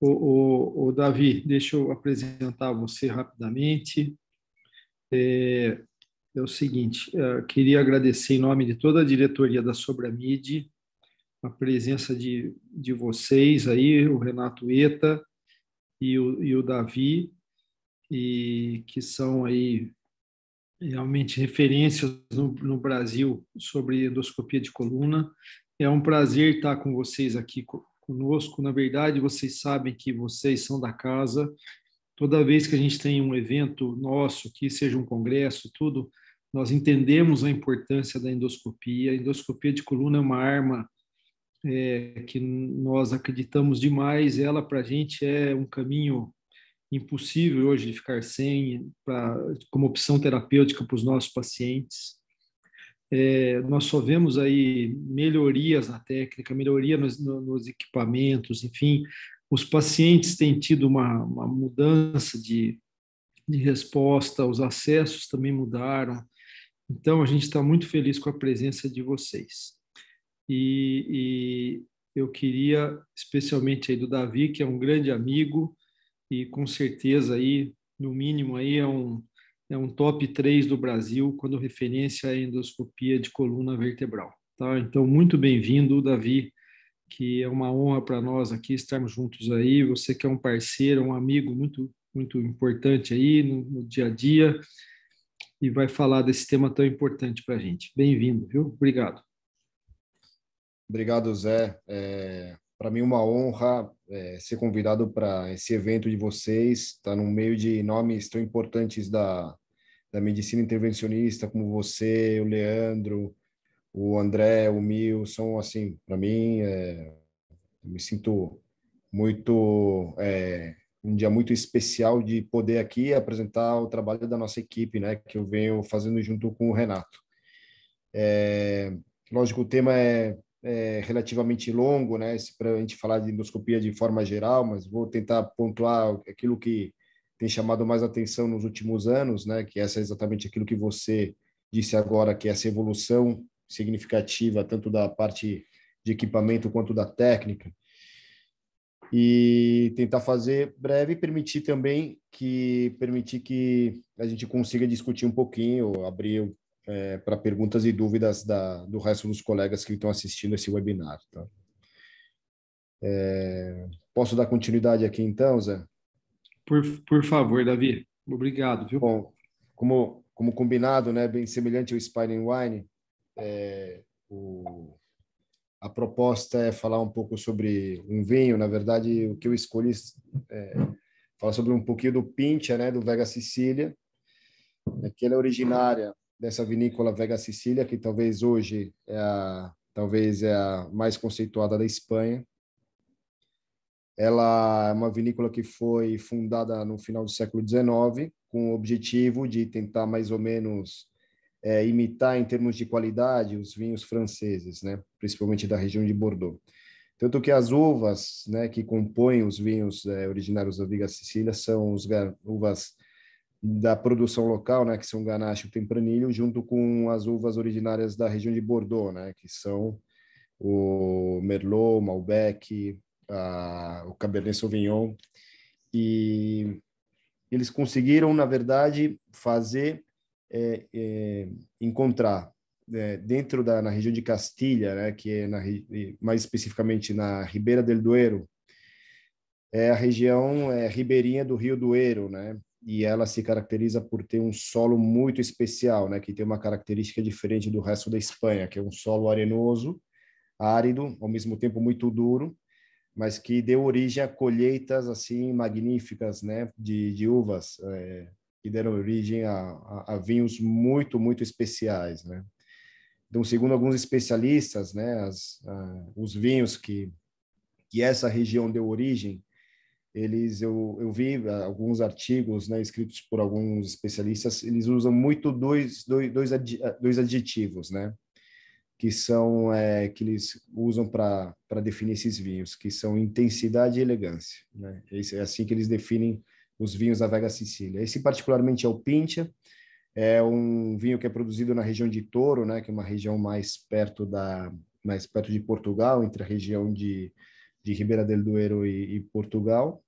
O, o, o, Davi, deixa eu apresentar você rapidamente. É, é o seguinte, é, queria agradecer em nome de toda a diretoria da Sobramid a presença de, de vocês aí, o Renato Eta e o, e o Davi, e que são aí realmente referências no, no Brasil sobre endoscopia de coluna. É um prazer estar com vocês aqui conosco. Na verdade, vocês sabem que vocês são da casa. Toda vez que a gente tem um evento nosso, que seja um congresso, tudo, nós entendemos a importância da endoscopia. A endoscopia de coluna é uma arma é, que nós acreditamos demais. Ela, para a gente, é um caminho impossível hoje de ficar sem, pra, como opção terapêutica para os nossos pacientes. É, nós só vemos aí melhorias na técnica, melhoria nos, nos equipamentos, enfim, os pacientes têm tido uma, uma mudança de, de, resposta, os acessos também mudaram. Então, a gente está muito feliz com a presença de vocês. E, e, eu queria, especialmente aí do Davi, que é um grande amigo e com certeza aí, no mínimo aí é um é um top 3 do Brasil quando referência à endoscopia de coluna vertebral. Tá? Então, muito bem-vindo, Davi, que é uma honra para nós aqui estarmos juntos aí. Você que é um parceiro, um amigo muito, muito importante aí no, no dia a dia e vai falar desse tema tão importante para a gente. Bem-vindo, viu? Obrigado. Obrigado, Zé. É, para mim, uma honra é, ser convidado para esse evento de vocês, estar tá no meio de nomes tão importantes da, da medicina intervencionista, como você, o Leandro, o André, o Mil, são assim, para mim, é, me sinto muito é, um dia muito especial de poder aqui apresentar o trabalho da nossa equipe, né, que eu venho fazendo junto com o Renato. É, lógico, o tema é é, relativamente longo, né? Para a gente falar de endoscopia de forma geral, mas vou tentar pontuar aquilo que tem chamado mais atenção nos últimos anos, né? Que essa é exatamente aquilo que você disse agora, que é essa evolução significativa tanto da parte de equipamento quanto da técnica e tentar fazer breve e permitir também que permitir que a gente consiga discutir um pouquinho, abrir é, para perguntas e dúvidas da, do resto dos colegas que estão assistindo esse webinar. Tá? É, posso dar continuidade aqui então, Zé? Por, por favor, Davi. Obrigado. Viu? Bom, como, como combinado, né, bem semelhante ao Spider Wine, é, o, a proposta é falar um pouco sobre um vinho. Na verdade, o que eu escolhi é falar sobre um pouquinho do Pincha, né, do Vega Sicília, né, que ela é originária dessa vinícola Vega Sicília, que talvez hoje é a, talvez é a mais conceituada da Espanha. Ela é uma vinícola que foi fundada no final do século XIX, com o objetivo de tentar mais ou menos é, imitar, em termos de qualidade, os vinhos franceses, né? principalmente da região de Bordeaux. Tanto que as uvas né, que compõem os vinhos é, originários da Viga Sicília são os, uvas da produção local, né, que são ganache e tempranilho, junto com as uvas originárias da região de Bordeaux, né, que são o Merlot, Malbec, a, o Cabernet Sauvignon. E eles conseguiram, na verdade, fazer, é, é, encontrar é, dentro da na região de Castilha, né, que é na, mais especificamente na Ribeira del Duero, é a região é, ribeirinha do Rio Duero, né, e ela se caracteriza por ter um solo muito especial, né, que tem uma característica diferente do resto da Espanha, que é um solo arenoso, árido, ao mesmo tempo muito duro, mas que deu origem a colheitas assim magníficas, né, de, de uvas, é, que deram origem a, a, a, vinhos muito, muito especiais, né. Então, segundo alguns especialistas, né, as, a, os vinhos que que essa região deu origem eles eu, eu vi eh, alguns artigos né, escritos por alguns especialistas, eles usam muito dois, dois, dois, ad, eh, dois adjetivos, né? Que são é, que eles usam para definir esses vinhos, que são intensidade e elegância. Né? Esse, é assim que eles definem os vinhos da Vega Sicília. Esse particularmente é o Pincha, é um vinho que é produzido na região de Toro, né? Que é uma região mais perto da mais perto de Portugal, entre a região de de Ribeira del Duero e, e Portugal.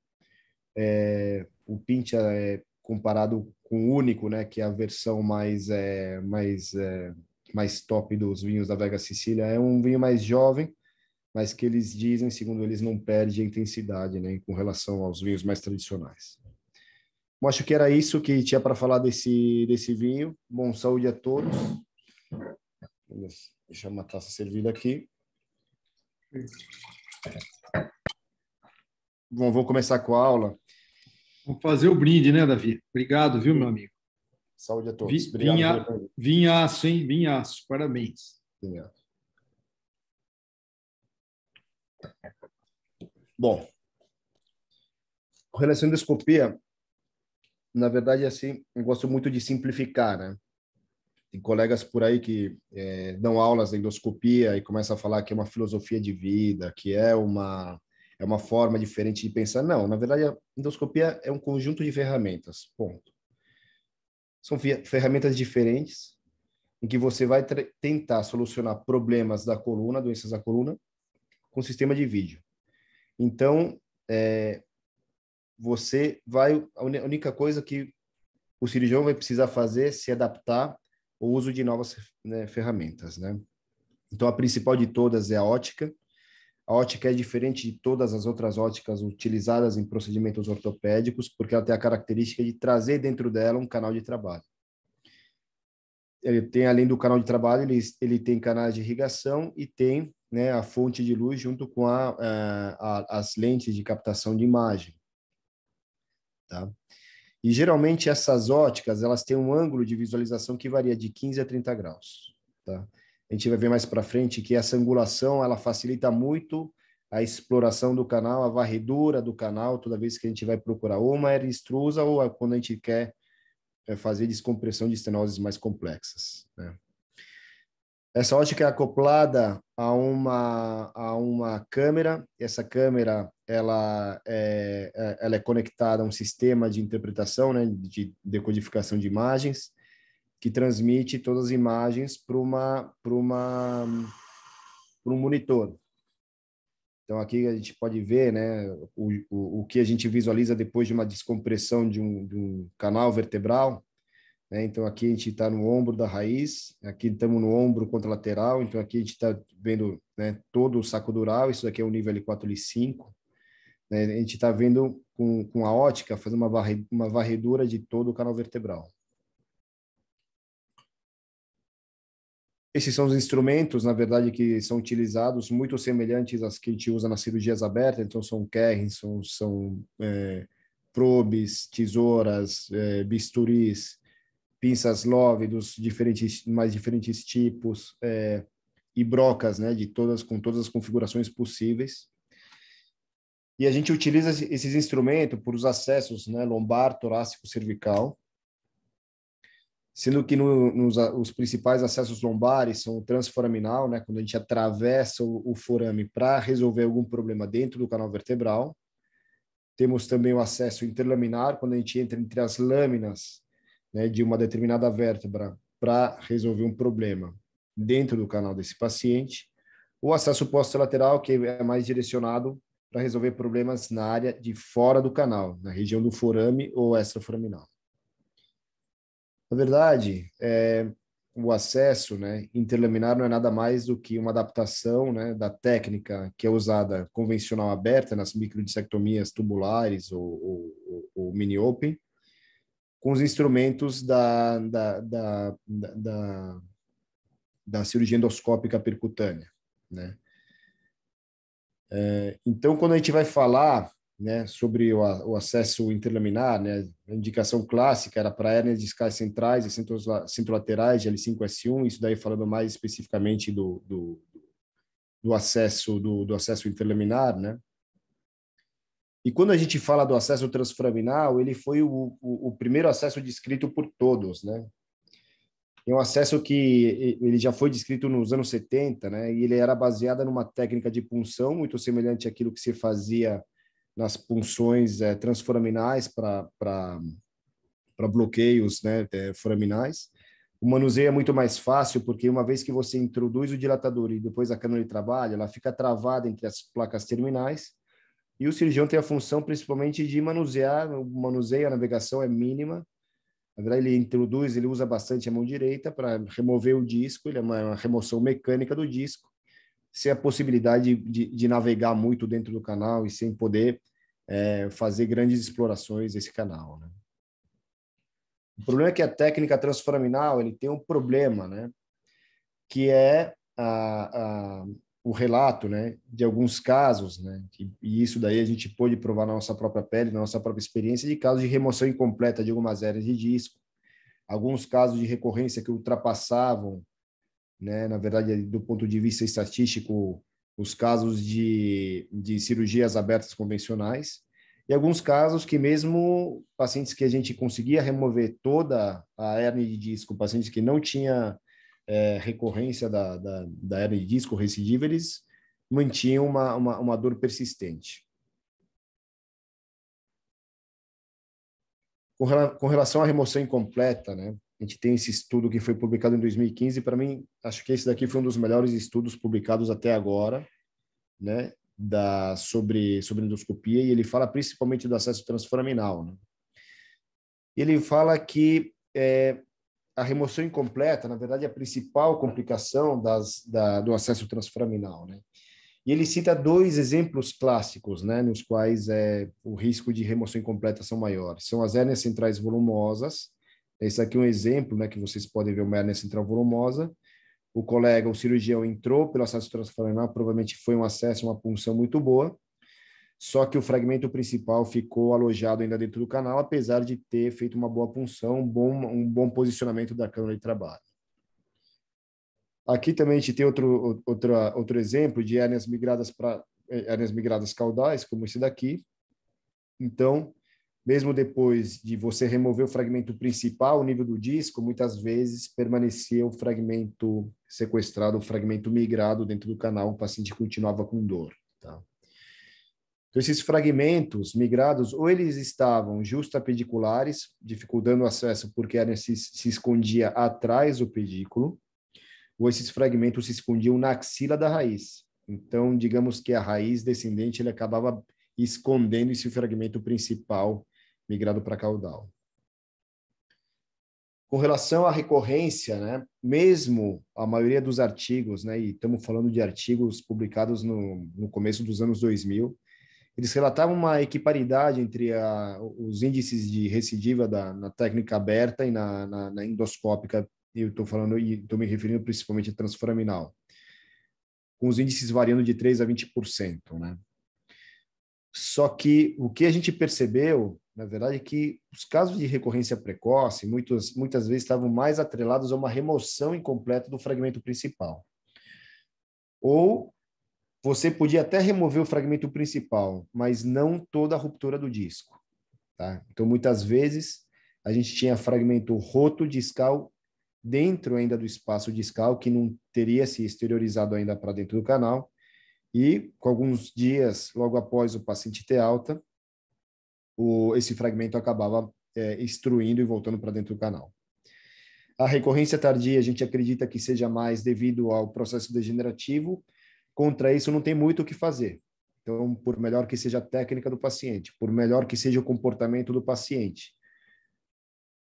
É, o Pincha é comparado com o único, né, que é a versão mais é, mais é, mais top dos vinhos da Vega Sicília. É um vinho mais jovem, mas que eles dizem, segundo eles, não perde a intensidade, né, com relação aos vinhos mais tradicionais. Bom, acho que era isso que tinha para falar desse desse vinho. Bom, saúde a todos. Deixa uma taça servida aqui. Bom, vamos começar com a aula. Vamos fazer o brinde, né, Davi? Obrigado, viu, meu amigo? Saúde a todos. Obrigado, Vinha, vinhaço, hein? Vinhaço. Parabéns. Vinhaço. Bom, relação à endoscopia, na verdade, assim, eu gosto muito de simplificar, né? Tem colegas por aí que é, dão aulas de endoscopia e começam a falar que é uma filosofia de vida, que é uma é uma forma diferente de pensar. Não, na verdade, a endoscopia é um conjunto de ferramentas, ponto. São ferramentas diferentes em que você vai tentar solucionar problemas da coluna, doenças da coluna, com sistema de vídeo. Então, é, você vai. A única coisa que o cirurgião vai precisar fazer é se adaptar ao uso de novas né, ferramentas, né? Então, a principal de todas é a ótica, a ótica é diferente de todas as outras óticas utilizadas em procedimentos ortopédicos, porque ela tem a característica de trazer dentro dela um canal de trabalho. Ele tem, além do canal de trabalho, ele, ele tem canais de irrigação e tem né, a fonte de luz junto com a, é, a, as lentes de captação de imagem. Tá? E geralmente essas óticas elas têm um ângulo de visualização que varia de 15 a 30 graus. Tá? a gente vai ver mais para frente que essa angulação ela facilita muito a exploração do canal, a varredura do canal, toda vez que a gente vai procurar uma área extrusa ou quando a gente quer eh, fazer descompressão de estenoses mais complexas. Né? Essa ótica é acoplada a uma, a uma câmera, essa câmera ela é, é, ela é conectada a um sistema de interpretação, né, de decodificação de imagens, que transmite todas as imagens para uma para uma para um monitor. Então aqui a gente pode ver, né, o, o, o que a gente visualiza depois de uma descompressão de um, de um canal vertebral. Né? Então aqui a gente está no ombro da raiz, aqui estamos no ombro contralateral, então aqui a gente está vendo né, todo o saco dural. Isso daqui é o nível L4 L5. Né? A gente está vendo com, com a ótica fazer uma, varre, uma varredura de todo o canal vertebral. Esses são os instrumentos, na verdade, que são utilizados, muito semelhantes às que a gente usa nas cirurgias abertas, então são kerrins, são, são é, probes, tesouras, é, bisturis, pinças love dos diferentes, mais diferentes tipos, é, e brocas, né, de todas, com todas as configurações possíveis. E a gente utiliza esses instrumentos para os acessos né, lombar, torácico, cervical, sendo que no, nos os principais acessos lombares são o transforaminal, né, quando a gente atravessa o, o forame para resolver algum problema dentro do canal vertebral. Temos também o acesso interlaminar, quando a gente entra entre as lâminas né, de uma determinada vértebra para resolver um problema dentro do canal desse paciente. O acesso posterolateral, que é mais direcionado para resolver problemas na área de fora do canal, na região do forame ou extraforaminal. Na verdade, é, o acesso né, interlaminar não é nada mais do que uma adaptação né, da técnica que é usada convencional aberta nas microdissectomias tubulares ou, ou, ou mini-open, com os instrumentos da, da, da, da, da cirurgia endoscópica percutânea. Né? É, então, quando a gente vai falar né, sobre o, o, acesso interlaminar, né, a indicação clássica era para hérnias discais centrais e centros, centrolaterais de L5-S1, isso daí falando mais especificamente do, do, do acesso do, do, acesso interlaminar, né? E quando a gente fala do acesso transforaminal, ele foi o, o, o primeiro acesso descrito por todos, né? É um acesso que ele já foi descrito nos anos 70, né? E ele era baseado numa técnica de punção muito semelhante àquilo que se fazia nas punções é, transforaminais para bloqueios né, eh, foraminais. O manuseio é muito mais fácil, porque uma vez que você introduz o dilatador e depois a cânula de trabalho, ela fica travada entre as placas terminais, e o cirurgião tem a função principalmente de manusear, o manuseio, a navegação é mínima, na verdade ele introduz, ele usa bastante a mão direita para remover o disco, ele é uma, uma remoção mecânica do disco, sem a possibilidade de, de, navegar muito dentro do canal e sem poder é, fazer grandes explorações desse canal. Né? O problema é que a técnica transforaminal ele tem um problema, né? que é a, a, o relato né? de alguns casos, né? e, e isso daí a gente pôde provar na nossa própria pele, na nossa própria experiência, de casos de remoção incompleta de algumas áreas de disco, alguns casos de recorrência que ultrapassavam né? Na verdade, do ponto de vista estatístico, os casos de, de cirurgias abertas convencionais e alguns casos que mesmo pacientes que a gente conseguia remover toda a hernia de disco, pacientes que não tinha é, recorrência da, da, da, hernia de disco, recidiva, eles mantinham uma, uma, uma dor persistente. Com, com relação à remoção incompleta, né? a gente tem esse estudo que foi publicado em 2015, para mim, acho que esse daqui foi um dos melhores estudos publicados até agora, né, da sobre sobre endoscopia e ele fala principalmente do acesso transforaminal. Né? Ele fala que é, a remoção incompleta, na verdade, é a principal complicação das, da, do acesso transforaminal, né? E ele cita dois exemplos clássicos, né, nos quais é, o risco de remoção incompleta são maiores. São as hérnias centrais volumosas, esse é aqui é um exemplo né, que vocês podem ver uma hernia central volumosa. O colega, o cirurgião, entrou pelo acesso transforanal, provavelmente foi um acesso, uma punção muito boa, só que o fragmento principal ficou alojado ainda dentro do canal, apesar de ter feito uma boa punção, um bom, um bom posicionamento da câmara de trabalho. Aqui também a gente tem outro, outro exemplo de hérnias migradas para é, migradas caudais, como esse daqui. Então, mesmo depois de você remover o fragmento principal, o nível do disco, muitas vezes permanecia o fragmento sequestrado, o fragmento migrado dentro do canal, o paciente continuava com dor. Tá? Então, esses fragmentos migrados, ou eles estavam justapediculares, dificultando o acesso porque a se, se escondia atrás do pedículo, ou esses fragmentos se escondiam na axila da raiz. Então, digamos que a raiz descendente ele acabava escondendo esse fragmento principal migrado para caudal. Com relação à recorrência, né, mesmo a maioria dos artigos, né, e estamos falando de artigos publicados no, no começo dos anos 2000, eles relatavam uma equiparidade entre a, os índices de recidiva da, na técnica aberta e na, na, na endoscópica, eu estou falando e estou me referindo principalmente à transforaminal, com os índices variando de 3 a 20%, né? Só que o que a gente percebeu, na verdade, é que os casos de recorrência precoce muitos, muitas vezes estavam mais atrelados a uma remoção incompleta do fragmento principal. Ou você podia até remover o fragmento principal, mas não toda a ruptura do disco. Tá? Então, muitas vezes, a gente tinha fragmento roto discal dentro ainda do espaço discal, que não teria se exteriorizado ainda para dentro do canal, e, com alguns dias logo após o paciente ter alta, o, esse fragmento acabava é, e voltando para dentro do canal. A recorrência tardia, a gente acredita que seja mais devido ao processo degenerativo. Contra isso, não tem muito o que fazer. Então, por melhor que seja a técnica do paciente, por melhor que seja o comportamento do paciente,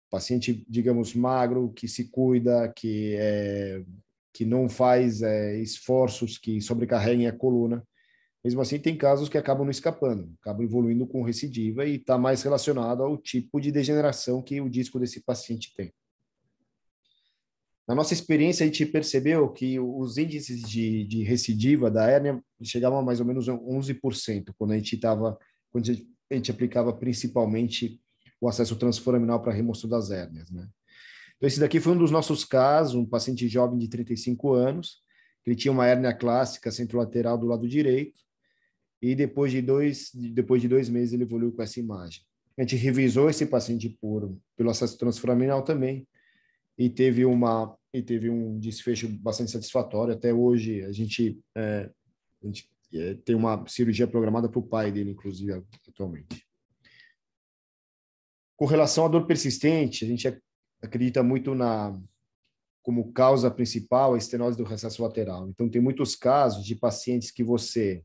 paciente, digamos, magro, que se cuida, que é, que não faz é, esforços que sobrecarreguem a coluna. Mesmo assim, tem casos que acabam não escapando, acabam evoluindo com recidiva e está mais relacionado ao tipo de degeneração que o disco desse paciente tem. Na nossa experiência, a gente percebeu que os índices de, de recidiva da hérnia chegavam a mais ou menos 11% quando a gente estava, quando a gente aplicava principalmente o acesso transforaminal para remoção das hérnias, né? Então, esse daqui foi um dos nossos casos, um paciente jovem de 35 anos, que ele tinha uma hérnia clássica centro lateral do lado direito, e depois de dois, depois de dois meses ele evoluiu com essa imagem. A gente revisou esse paciente por, pelo acesso transforaminal também, e teve uma e teve um desfecho bastante satisfatório. Até hoje a gente, é, a gente é, tem uma cirurgia programada para o pai dele, inclusive, atualmente. Com relação à dor persistente, a gente é acredita muito na como causa principal a estenose do recesso lateral. Então, tem muitos casos de pacientes que você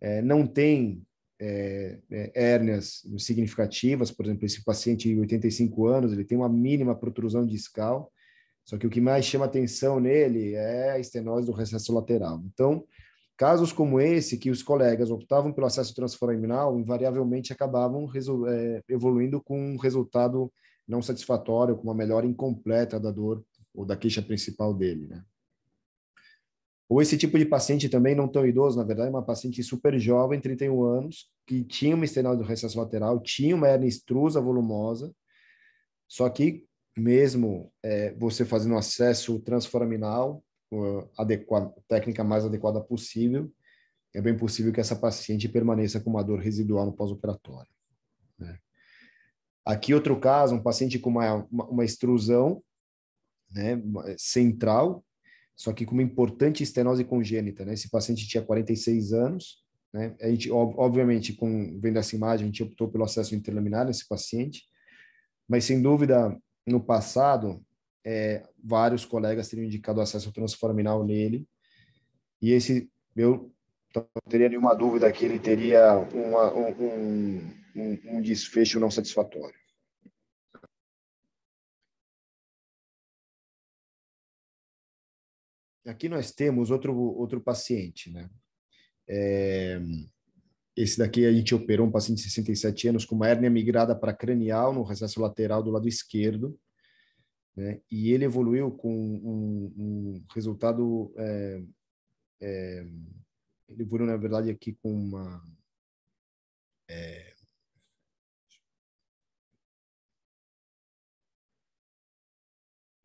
é, não tem é, é hérnias significativas, por exemplo, esse paciente de 85 anos, ele tem uma mínima protrusão discal, só que o que mais chama atenção nele é a estenose do recesso lateral. Então, casos como esse, que os colegas optavam pelo acesso transforaminal, invariavelmente acabavam é, evoluindo com um resultado não satisfatório, com uma melhora incompleta da dor ou da queixa principal dele, né? Ou esse tipo de paciente também não tão idoso, na verdade, é uma paciente super jovem, 31 anos, que tinha uma estenose do recesso lateral, tinha uma hernia extrusa volumosa, só que mesmo é, você fazendo um acesso transforaminal, adequado, técnica mais adequada possível, é bem possível que essa paciente permaneça com uma dor residual no pós-operatório. Né? Aqui, outro caso, um paciente com uma, uma, uma extrusão né, é, central, só que com uma importante estenose congênita. Né? Esse paciente tinha 46 anos. Né? A gente, obviamente, com, vendo essa imagem, a gente optou pelo acesso interlaminar nesse paciente. Mas, sem dúvida, no passado, é, vários colegas teriam indicado acesso transforminal nele. E esse, eu não teria nenhuma dúvida que ele teria uma, um, um um, um desfecho não satisfatório. Aqui nós temos outro, outro paciente, né? É, esse daqui a gente operou um paciente de 67 anos com uma hérnia migrada para cranial no recesso lateral do lado esquerdo. Né? E ele evoluiu com um, um resultado. É, é, ele evoluiu, na verdade, aqui com uma. É,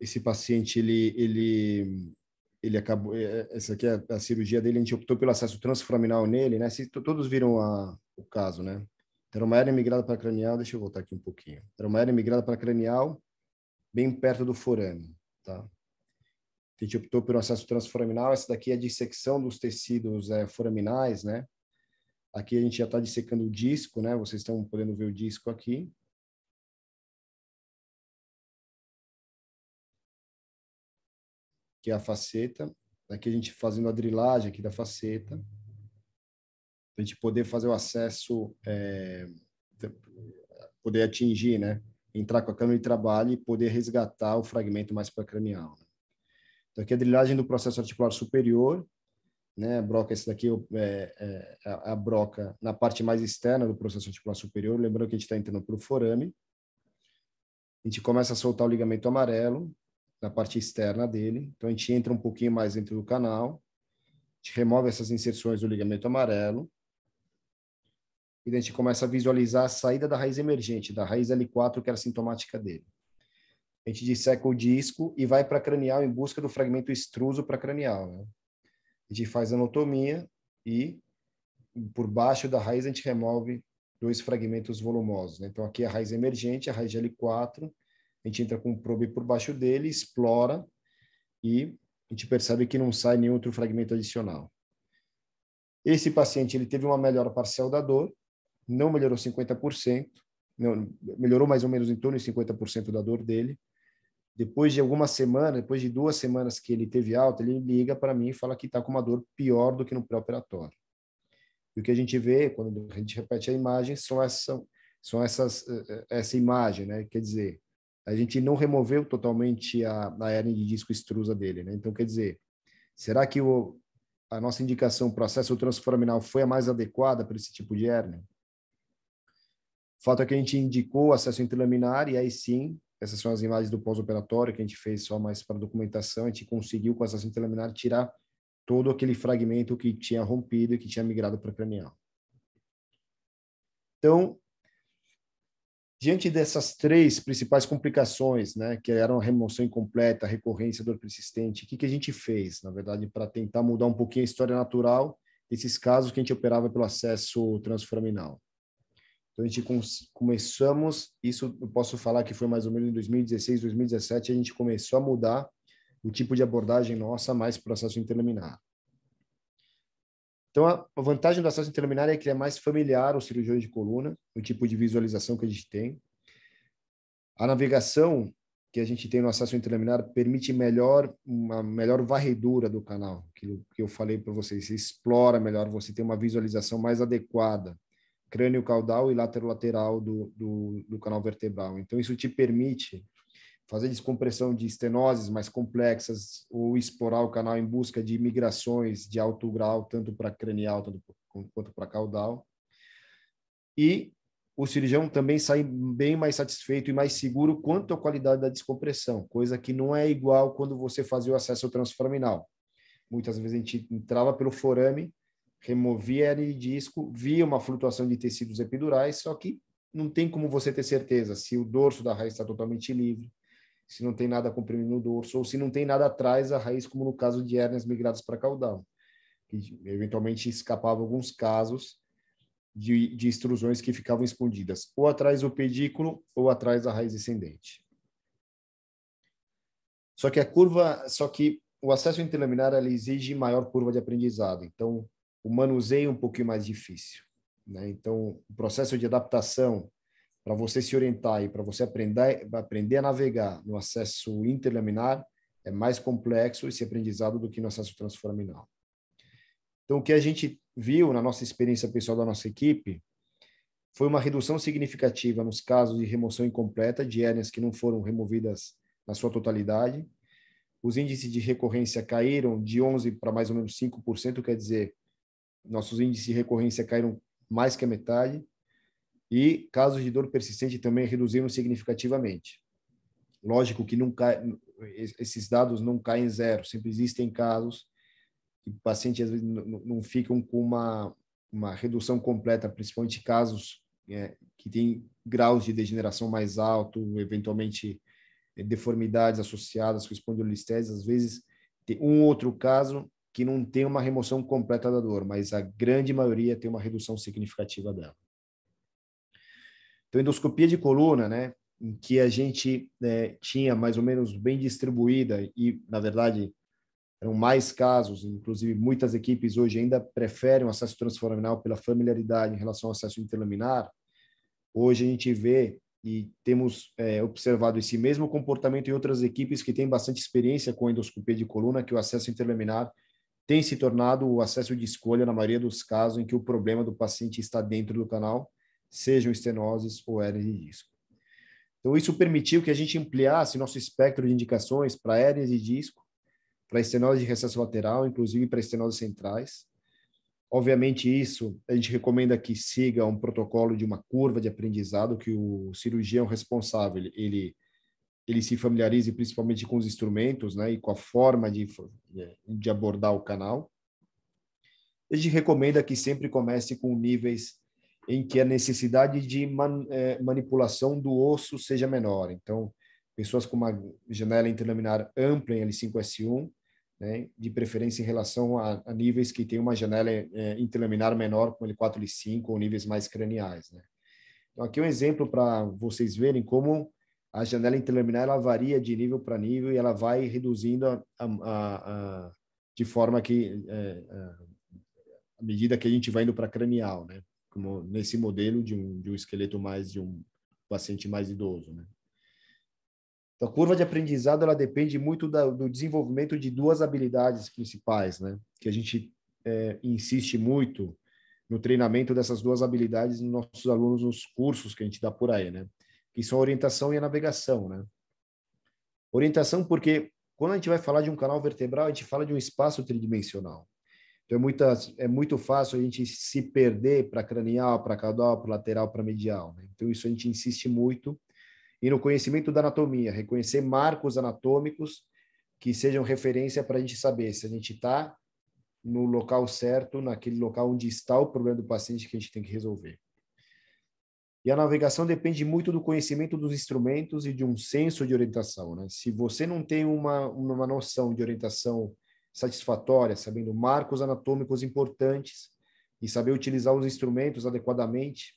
esse paciente ele ele ele acabou é, é, essa aqui é a cirurgia dele a gente optou pelo acesso transforaminal nele né Se, todos viram a, o caso né era uma hérnia migrada para cranial deixa eu voltar aqui um pouquinho era uma hérnia migrada para cranial bem perto do forame tá a gente optou pelo acesso transforaminal essa daqui é a dissecção dos tecidos é, foraminais né aqui a gente já está dissecando o disco né vocês estão podendo ver o disco aqui que é a faceta. Aqui a gente fazendo a drilagem aqui da faceta, a gente poder fazer o acesso, é, poder atingir, né? Entrar com a câmera de trabalho e poder resgatar o fragmento mais para Né? Então, aqui a drilagem do processo articular superior, né? A broca, esse daqui é, é, é a, a broca na parte mais externa do processo articular superior. Lembrando que a gente está entrando para o forame. A gente começa a soltar o ligamento amarelo, na parte externa dele. Então a gente entra um pouquinho mais dentro do canal, a gente remove essas inserções do ligamento amarelo e a gente começa a visualizar a saída da raiz emergente, da raiz L4 que era sintomática dele. A gente disseca o disco e vai para cranial em busca do fragmento extruso para cranial. Né? A gente faz anatomia e por baixo da raiz a gente remove dois fragmentos volumosos. Né? Então aqui é a raiz emergente, a raiz L4 a gente entra com um probe por baixo dele, explora e a gente percebe que não sai nenhum outro fragmento adicional. Esse paciente ele teve uma melhora parcial da dor, não melhorou 50%, não, melhorou mais ou menos em torno de 50% da dor dele. Depois de algumas semanas, depois de duas semanas que ele teve alta, ele liga para mim e fala que está com uma dor pior do que no pré-operatório. E o que a gente vê quando a gente repete a imagem são essa, são essas, eh, eh, essa imagem, né? Quer dizer, a gente não removeu totalmente a, a hernia de disco extrusa dele, né? Então, quer dizer, será que o, a nossa indicação para acesso transforaminal foi a mais adequada para esse tipo de hernia? O fato é que a gente indicou acesso interlaminar e aí sim, essas são as imagens do pós-operatório que a gente fez só mais para documentação, a gente conseguiu com o acesso interlaminar tirar todo aquele fragmento que tinha rompido e que tinha migrado para cranial. Então, Diante dessas três principais complicações, né, que eram a remoção incompleta, a recorrência, a dor persistente, o que, que a gente fez, na verdade, para tentar mudar um pouquinho a história natural desses casos que a gente operava pelo acesso transforaminal? Então, a gente começamos, isso eu posso falar que foi mais ou menos em 2016, 2017, a gente começou a mudar o tipo de abordagem nossa mais para o acesso interlaminar. Então, a vantagem do acesso interlaminar é que ele é mais familiar ao cirurgião de coluna, o tipo de visualização que a gente tem. A navegação que a gente tem no acesso interlaminar permite melhor uma melhor varredura do canal, aquilo que eu falei para vocês, você explora melhor, você tem uma visualização mais adequada, crânio caudal e lateral lateral do, do, do canal vertebral. Então, isso te permite fazer descompressão de estenoses mais complexas ou explorar o canal em busca de migrações de alto grau, tanto para cranial quanto para caudal. E o cirurgião também sai bem mais satisfeito e mais seguro quanto à qualidade da descompressão, coisa que não é igual quando você fazia o acesso transforaminal. Muitas vezes a gente entrava pelo forame, removia a hernia de disco, via uma flutuação de tecidos epidurais, só que não tem como você ter certeza se o dorso da raiz está totalmente livre, se não tem nada comprimido no dorso, ou se não tem nada atrás, a raiz, como no caso de hérnias migradas para caudal, que eventualmente escapava alguns casos de, de extrusões que ficavam escondidas, ou atrás do pedículo, ou atrás da raiz descendente. Só que a curva, só que o acesso interlaminar ela exige maior curva de aprendizado, então o manuseio é um pouquinho mais difícil. Né? Então, o processo de adaptação para você se orientar e para você aprender, aprender a navegar no acesso interlaminar é mais complexo esse aprendizado do que no acesso transforaminal. Então, o que a gente viu na nossa experiência pessoal da nossa equipe foi uma redução significativa nos casos de remoção incompleta de hérnias que não foram removidas na sua totalidade. Os índices de recorrência caíram de 11% para mais ou menos 5%, quer dizer, nossos índices de recorrência caíram mais que a metade e casos de dor persistente também reduziram significativamente. Lógico que esses dados não caem em zero, sempre existem casos que pacientes às vezes não, não ficam com uma, uma redução completa, principalmente casos é, que têm graus de degeneração mais alto, eventualmente é, deformidades associadas com espondilolistese, às vezes tem um outro caso que não tem uma remoção completa da dor, mas a grande maioria tem uma redução significativa dela. Então, endoscopia de coluna, né, em que a gente né, tinha mais ou menos bem distribuída e, na verdade, eram mais casos, inclusive muitas equipes hoje ainda preferem o acesso transforaminal pela familiaridade em relação ao acesso interlaminar. Hoje a gente vê e temos é, observado esse mesmo comportamento em outras equipes que têm bastante experiência com endoscopia de coluna, que o acesso interlaminar tem se tornado o acesso de escolha na maioria dos casos em que o problema do paciente está dentro do canal sejam estenoses ou hérnias de disco. Então, isso permitiu que a gente ampliasse nosso espectro de indicações para hérnias de disco, para estenose de recesso lateral, inclusive para estenoses centrais. Obviamente, isso a gente recomenda que siga um protocolo de uma curva de aprendizado que o cirurgião responsável ele ele se familiarize principalmente com os instrumentos, né, e com a forma de é, de abordar o canal. A gente recomenda que sempre comece com níveis em que a necessidade de man, é, manipulação do osso seja menor. Então, pessoas com uma janela interlaminar ampla em L5S1, né, de preferência em relação a, a níveis que têm uma janela é, interlaminar menor, como L4, L5, ou níveis mais craniais. Né? Então, aqui um exemplo para vocês verem como a janela interlaminar ela varia de nível para nível e ela vai reduzindo a, a, a de forma que, é, à medida que a gente vai indo para cranial, né? como nesse modelo de um, de um esqueleto mais de um paciente mais idoso, né? Então, a curva de aprendizado ela depende muito da, do desenvolvimento de duas habilidades principais, né? Que a gente é, insiste muito no treinamento dessas duas habilidades nos nossos alunos nos cursos que a gente dá por aí, né? Que são a orientação e a navegação, né? Orientação porque quando a gente vai falar de um canal vertebral, a gente fala de um espaço tridimensional. Então é, é muito fácil a gente se perder para cranial, para caudal, para lateral, para medial. Né? Então isso a gente insiste muito. E no conhecimento da anatomia, reconhecer marcos anatômicos que sejam referência para a gente saber se a gente está no local certo, naquele local onde está o problema do paciente que a gente tem que resolver. E a navegação depende muito do conhecimento dos instrumentos e de um senso de orientação. Né? Se você não tem uma, uma noção de orientação satisfatória, sabendo marcos anatômicos importantes e saber utilizar os instrumentos adequadamente,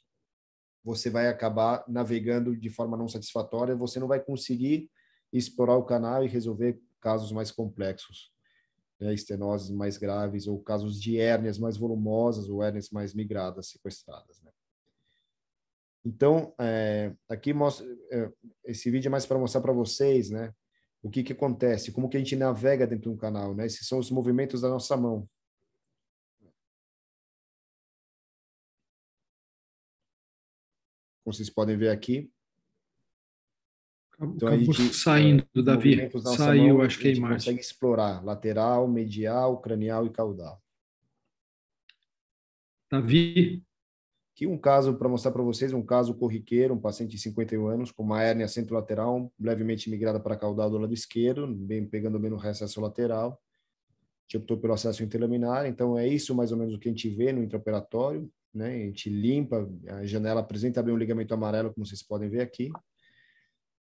você vai acabar navegando de forma não satisfatória, você não vai conseguir explorar o canal e resolver casos mais complexos, né? estenoses mais graves ou casos de hérnias mais volumosas ou hérnias mais migradas, sequestradas. Né? Então, é, aqui mostra, é, esse vídeo é mais para mostrar para vocês, né? o que, que acontece, como que a gente navega dentro de um canal, né? Esses são os movimentos da nossa mão. Como vocês podem ver aqui. Então, Acabou gente, saindo, é, Davi. Saiu, mão, acho que é a imagem. consegue explorar lateral, medial, cranial e caudal. Davi, que um caso para mostrar para vocês, um caso corriqueiro, um paciente de 51 anos com uma hérnia lateral levemente migrada para caudal do lado esquerdo, bem pegando bem no recesso lateral. A gente optou pelo acesso interlaminar, então é isso mais ou menos o que a gente vê no intraoperatório, né? A gente limpa a janela, apresenta bem um ligamento amarelo, como vocês podem ver aqui.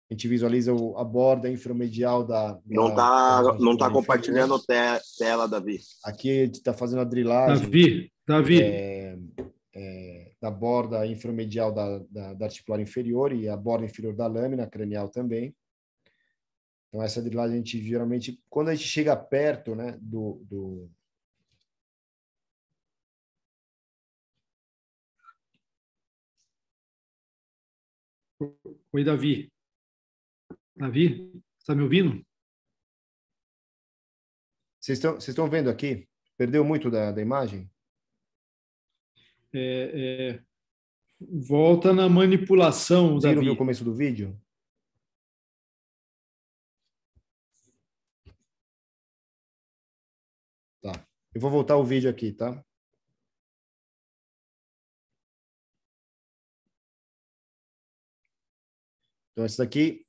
A gente visualiza o, a borda inframedial da. não está não tá compartilhando a tela, Davi. Aqui a gente está fazendo a drilagem. Davi, Davi. É, é, da borda inframedial da, da, da articular inferior e a borda inferior da lâmina cranial também. Então, essa de lá a gente geralmente, quando a gente chega perto né, do, do... Oi, Davi. Davi, está me ouvindo? Vocês estão, vocês estão vendo aqui? Perdeu muito da, da imagem? É, é, volta na manipulação. Viram o começo do vídeo? Tá. Eu vou voltar o vídeo aqui, tá? Então, esse daqui.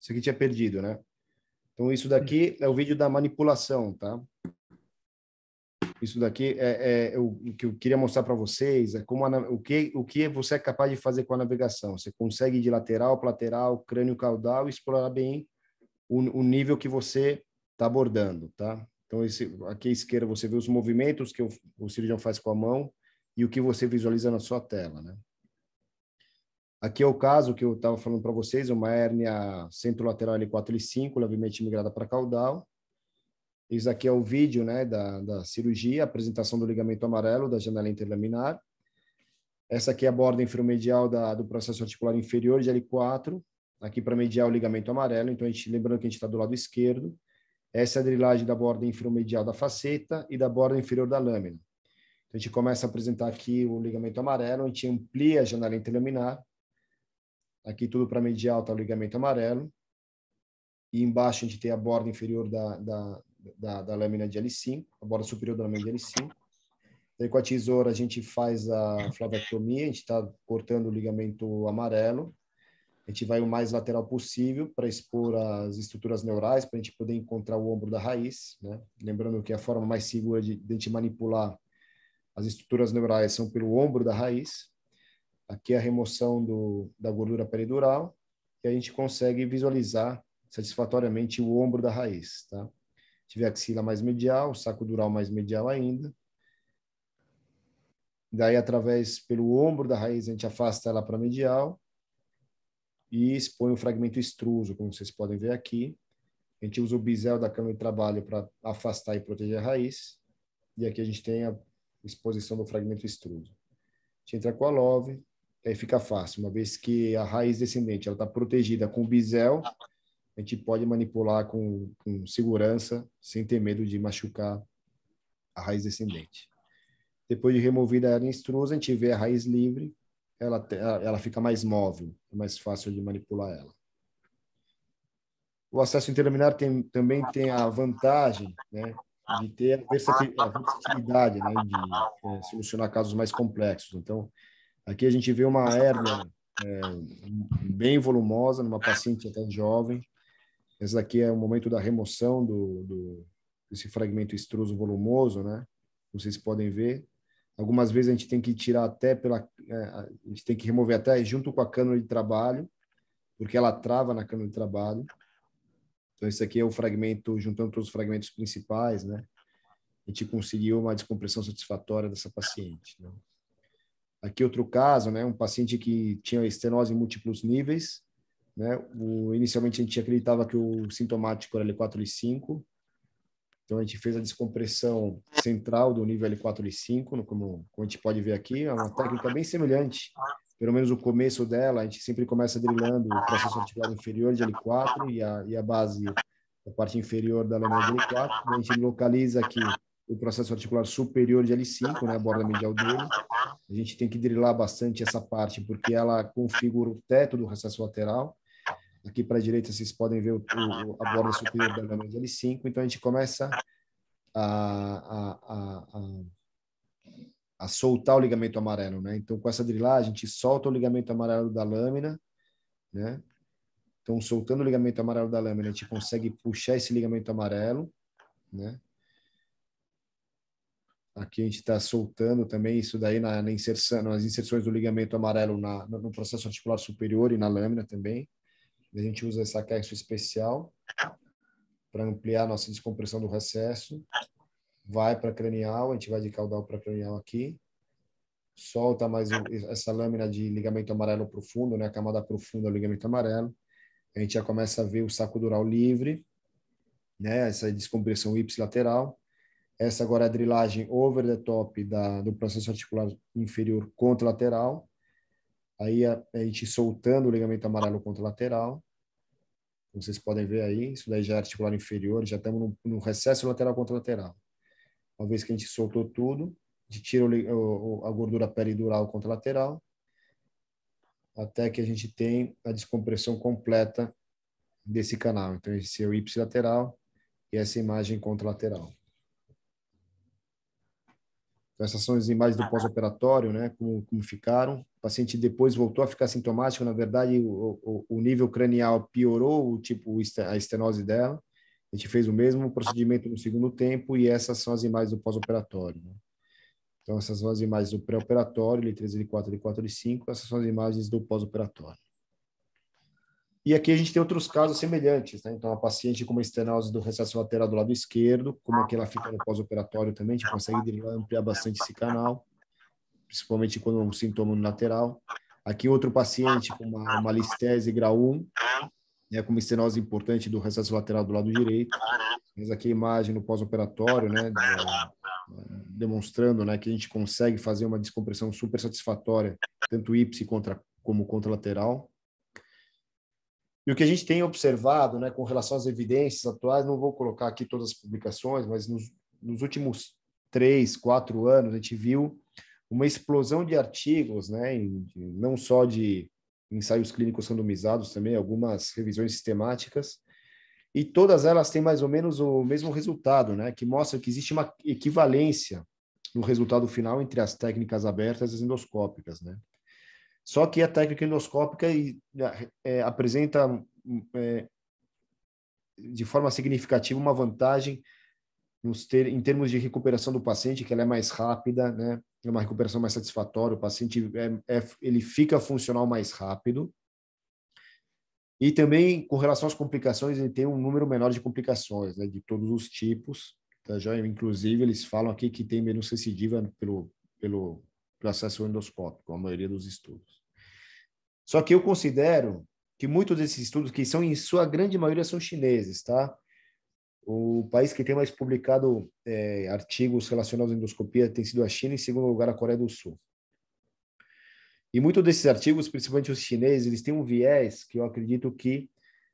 Isso aqui tinha perdido, né? Então, isso daqui é o vídeo da manipulação, tá? Isso daqui é, é, é o, o, que eu queria mostrar para vocês é como a, o que o que você é capaz de fazer com a navegação. Você consegue ir de lateral, lateral, crânio caudal, explorar bem o, o nível que você está abordando, tá? Então esse aqui à esquerda você vê os movimentos que o, o cirurgião faz com a mão e o que você visualiza na sua tela, né? Aqui é o caso que eu estava falando para vocês, uma hérnia centrolateral L4 e L5, levemente migrada para caudal. Isso aqui é o vídeo né, da, da cirurgia, apresentação do ligamento amarelo da janela interlaminar. Essa aqui é a borda inferomedial da, do processo articular inferior de L4, aqui para mediar o ligamento amarelo. Então, a gente, lembrando que a gente está do lado esquerdo. Essa é a drilagem da borda inferomedial da faceta e da borda inferior da lâmina. Então, a gente começa a apresentar aqui o ligamento amarelo, a gente amplia a janela interlaminar. Aqui tudo para medial está o ligamento amarelo. E embaixo a gente tem a borda inferior da, da, da, da lâmina de L5, a borda superior da lâmina de L5. Daí com a tesoura a gente faz a flavectomia, a gente está cortando o ligamento amarelo. A gente vai o mais lateral possível para expor as estruturas neurais, para a gente poder encontrar o ombro da raiz. Né? Lembrando que a forma mais segura de, de a gente manipular as estruturas neurais são pelo ombro da raiz. Aqui é a remoção do, da gordura peridural. E a gente consegue visualizar satisfatoriamente o ombro da raiz. Tá? tive axila mais medial, saco dural mais medial ainda. Daí, através, pelo ombro da raiz, a gente afasta ela para medial e expõe o fragmento extruso, como vocês podem ver aqui. A gente usa o bisel da cama de trabalho para afastar e proteger a raiz. E aqui a gente tem a exposição do fragmento extruso. A gente entra com a love, aí fica fácil, uma vez que a raiz descendente está protegida com o bisel, a gente pode manipular com, com segurança, sem ter medo de machucar a raiz descendente. Depois de removida a intrusa, a gente vê a raiz livre, ela, ela fica mais móvel, é mais fácil de manipular ela. O acesso interluminar tem, também tem a vantagem né, de ter a versatilidade né, de é, solucionar casos mais complexos. Então, aqui a gente vê uma hérnia é, bem volumosa, numa paciente até jovem, esse daqui é o momento da remoção do, do desse fragmento estruso volumoso, né? Vocês podem ver. Algumas vezes a gente tem que tirar até pela, é, a gente tem que remover até junto com a cano de trabalho, porque ela trava na cano de trabalho. Então esse aqui é o fragmento juntando todos os fragmentos principais, né? A gente conseguiu uma descompressão satisfatória dessa paciente. Né? Aqui outro caso, né? Um paciente que tinha estenose em múltiplos níveis, né? O, inicialmente a gente acreditava que o sintomático era L4 e L5, então a gente fez a descompressão central do nível L4 e L5, como, como a gente pode ver aqui, é uma técnica bem semelhante, pelo menos o começo dela, a gente sempre começa drilando o processo articular inferior de L4 e a, e a base da parte inferior da lâmina de L4, então, a gente localiza aqui o processo articular superior de L5, né, a borda medial dele. A gente tem que drilar bastante essa parte, porque ela configura o teto do recesso lateral, Aqui para a direita vocês podem ver o, o, a borda superior da gama de L5. Então a gente começa a, a, a, a, soltar o ligamento amarelo. Né? Então com essa drilagem a gente solta o ligamento amarelo da lâmina. Né? Então soltando o ligamento amarelo da lâmina a gente consegue puxar esse ligamento amarelo. Né? Aqui a gente está soltando também isso daí na, na, inserção, nas inserções do ligamento amarelo na, no processo articular superior e na lâmina também. A gente usa essa caixa especial para ampliar a nossa descompressão do recesso. Vai para cranial, a gente vai de caudal para cranial aqui. Solta mais essa lâmina de ligamento amarelo profundo, né? A camada profunda do é ligamento amarelo. A gente já começa a ver o saco dural livre, né? Essa descompressão ipsilateral. Essa agora é a drilagem over the top da, do processo articular inferior contralateral Aí a, a gente soltando o ligamento amarelo contralateral. Como vocês podem ver aí, isso daí já é articular inferior, já estamos no, no recesso lateral contralateral. Uma vez que a gente soltou tudo, de tira o, o, a gordura peridural contralateral, até que a gente tem a descompressão completa desse canal. Então, esse é o ipsilateral e essa imagem contralateral essas são as imagens do ah, tá. pós-operatório, né? Como, como ficaram. O paciente depois voltou a ficar sintomático. Na verdade, o, o, o nível cranial piorou, o tipo a estenose dela. A gente fez o mesmo procedimento no segundo tempo e essas são as imagens do pós-operatório. Né? Então, essas são as imagens do pré-operatório, L3, L4, L4 e 5. Essas são as imagens do pós-operatório. E aqui a gente tem outros casos semelhantes, né? Então, a paciente com uma estenose do recesso lateral do lado esquerdo, como é que ela fica no pós-operatório também, a gente consegue ampliar bastante esse canal, principalmente quando um sintoma no lateral. Aqui, outro paciente com uma, uma listese grau 1, né? com uma estenose importante do recesso lateral do lado direito. Mas aqui a imagem no pós-operatório, né? Eh, demonstrando né, que a gente consegue fazer uma descompressão super satisfatória, tanto ipsi contra, como contralateral. E o que a gente tem observado né, com relação às evidências atuais, não vou colocar aqui todas as publicações, mas nos, nos últimos três, quatro anos, a gente viu uma explosão de artigos, né, em, não só de ensaios clínicos randomizados, também algumas revisões sistemáticas, e todas elas têm mais ou menos o mesmo resultado, né, que mostra que existe uma equivalência no resultado final entre as técnicas abertas e as endoscópicas, né. Só que a técnica endoscópica né, é, apresenta hum, é, de forma significativa uma vantagem ter, em termos de recuperação do paciente, que ela é mais rápida, né? é uma recuperação mais satisfatória, o paciente é, é, ele fica funcional mais rápido. E também, com relação às complicações, ele tem um número menor de complicações, né? de todos os tipos. Tá, já, inclusive, eles falam aqui que tem menos recidiva pelo, pelo processo endoscópico, a maioria dos estudos. Só que eu considero que muitos desses estudos, que são em sua grande maioria são chineses, tá? O país que tem mais publicado é, artigos relacionados à endoscopia tem sido a China, em segundo lugar a Coreia do Sul. E muitos desses artigos, principalmente os chineses, eles têm um viés que eu acredito que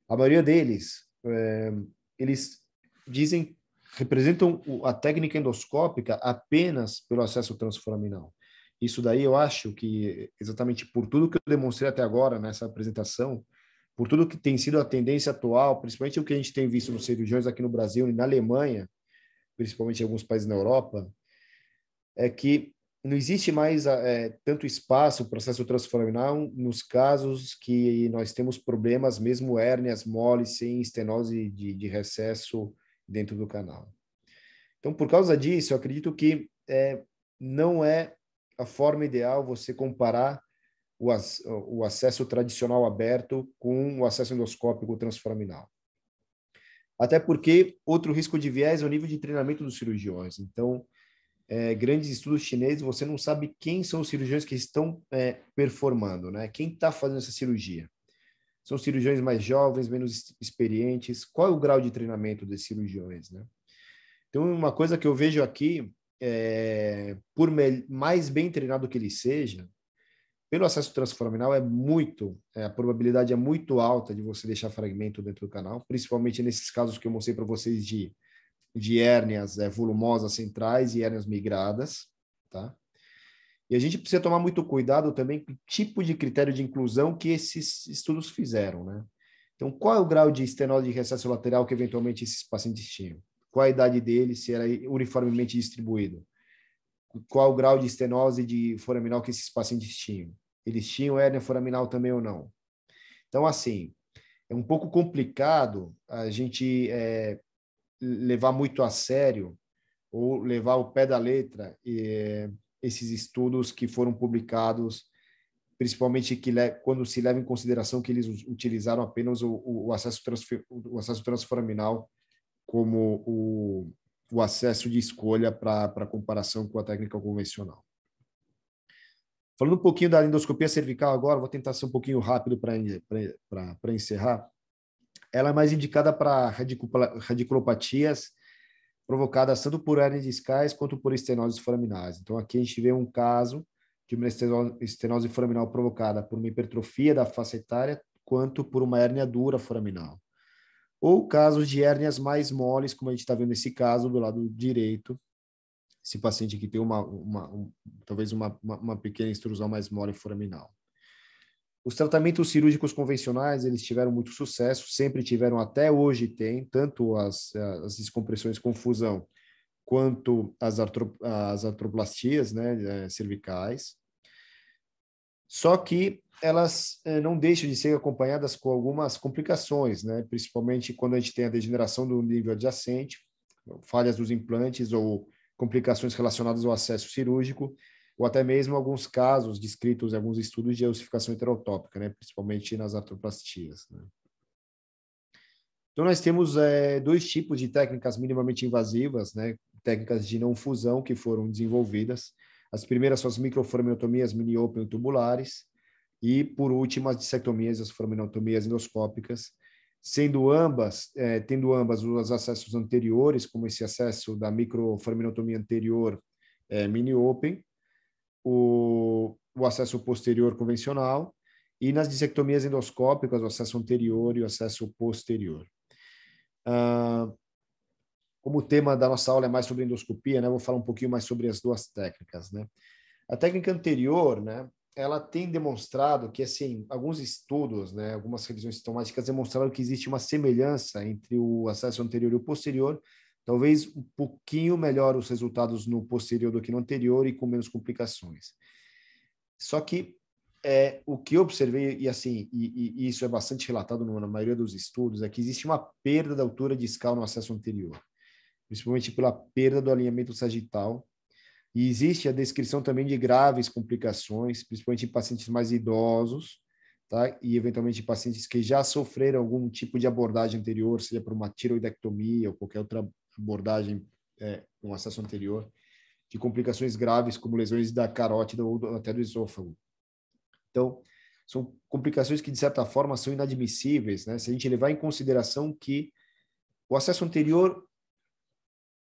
a maioria deles, é, eles dizem, representam a técnica endoscópica apenas pelo acesso transforaminal. Isso daí eu acho que, exatamente por tudo que eu demonstrei até agora nessa apresentação, por tudo que tem sido a tendência atual, principalmente o que a gente tem visto nos cirurgiões aqui no Brasil e na Alemanha, principalmente em alguns países na Europa, é que não existe mais é, tanto espaço processo acesso nos casos que nós temos problemas, mesmo hérnias moles, sem estenose de, de, recesso dentro do canal. Então, por causa disso, eu acredito que é, não é a forma ideal você comparar o, o acesso tradicional aberto com o acesso endoscópico transforaminal. Até porque outro risco de viés é o nível de treinamento dos cirurgiões. Então, é, grandes estudos chineses, você não sabe quem são os cirurgiões que estão é, performando, né? Quem está fazendo essa cirurgia? São cirurgiões mais jovens, menos experientes? Qual é o grau de treinamento desses cirurgiões, né? Então, uma coisa que eu vejo aqui é, por mais bem treinado que ele seja, pelo acesso transforminal é muito, é, a probabilidade é muito alta de você deixar fragmento dentro do canal, principalmente nesses casos que eu mostrei para vocês de, de hérnias é, volumosas centrais e hérnias migradas, tá? E a gente precisa tomar muito cuidado também com o tipo de critério de inclusão que esses estudos fizeram, né? Então, qual é o grau de estenose de recesso lateral que eventualmente esses pacientes tinham? qual a idade dele, se era uniformemente distribuído, qual o grau de estenose de foraminal que esses pacientes tinham, eles tinham hérnia foraminal também ou não. Então, assim, é um pouco complicado a gente é, levar muito a sério ou levar ao pé da letra é, esses estudos que foram publicados, principalmente que quando se leva em consideração que eles utilizaram apenas o, o acesso, trans, o acesso transforaminal como o, o acesso de escolha para comparação com a técnica convencional. Falando um pouquinho da endoscopia cervical agora, vou tentar ser um pouquinho rápido para encerrar. Ela é mais indicada para radiculopatias provocadas tanto por hernias discais quanto por estenoses foraminais. Então, aqui a gente vê um caso de uma estenose foraminal provocada por uma hipertrofia da face etária quanto por uma hérnia dura foraminal ou casos de hérnias mais moles, como a gente está vendo nesse caso do lado direito. Esse paciente aqui tem uma, uma um, talvez uma, uma, uma, pequena extrusão mais mole foraminal. Os tratamentos cirúrgicos convencionais, eles tiveram muito sucesso, sempre tiveram, até hoje tem, tanto as, as descompressões com fusão, quanto as, artro, as artroplastias né, é, cervicais. Só que elas eh, não deixam de ser acompanhadas com algumas complicações, né? principalmente quando a gente tem a degeneração do nível adjacente, falhas dos implantes ou complicações relacionadas ao acesso cirúrgico, ou até mesmo alguns casos descritos em alguns estudos de ossificação heterotópica, né? principalmente nas artroplastias. Né? Então, nós temos é, dois tipos de técnicas minimamente invasivas, né? técnicas de não fusão que foram desenvolvidas as primeiras são as microforminotomias mini-open tubulares e, por último, as dissectomias e as forminotomias endoscópicas, sendo ambas, é, tendo ambas os acessos anteriores, como esse acesso da microforminotomia anterior é, mini-open, o, o acesso posterior convencional e nas dissectomias endoscópicas, o acesso anterior e o acesso posterior. Uh, como o tema da nossa aula é mais sobre endoscopia, né, vou falar um pouquinho mais sobre as duas técnicas, né? A técnica anterior, né, ela tem demonstrado que assim, alguns estudos, né, algumas revisões sistemáticas demonstraram que existe uma semelhança entre o acesso anterior e o posterior, talvez um pouquinho melhor os resultados no posterior do que no anterior e com menos complicações. Só que é, o que eu observei, e assim, e, e isso é bastante relatado na maioria dos estudos, é que existe uma perda da altura discal no acesso anterior principalmente pela perda do alinhamento sagital. E existe a descrição também de graves complicações, principalmente em pacientes mais idosos, tá? E eventualmente pacientes que já sofreram algum tipo de abordagem anterior, seja por uma tiroidectomia ou qualquer outra abordagem é, com acesso anterior, de complicações graves como lesões da carótida ou até do esôfago. Então, são complicações que de certa forma são inadmissíveis, né? Se a gente levar em consideração que o acesso anterior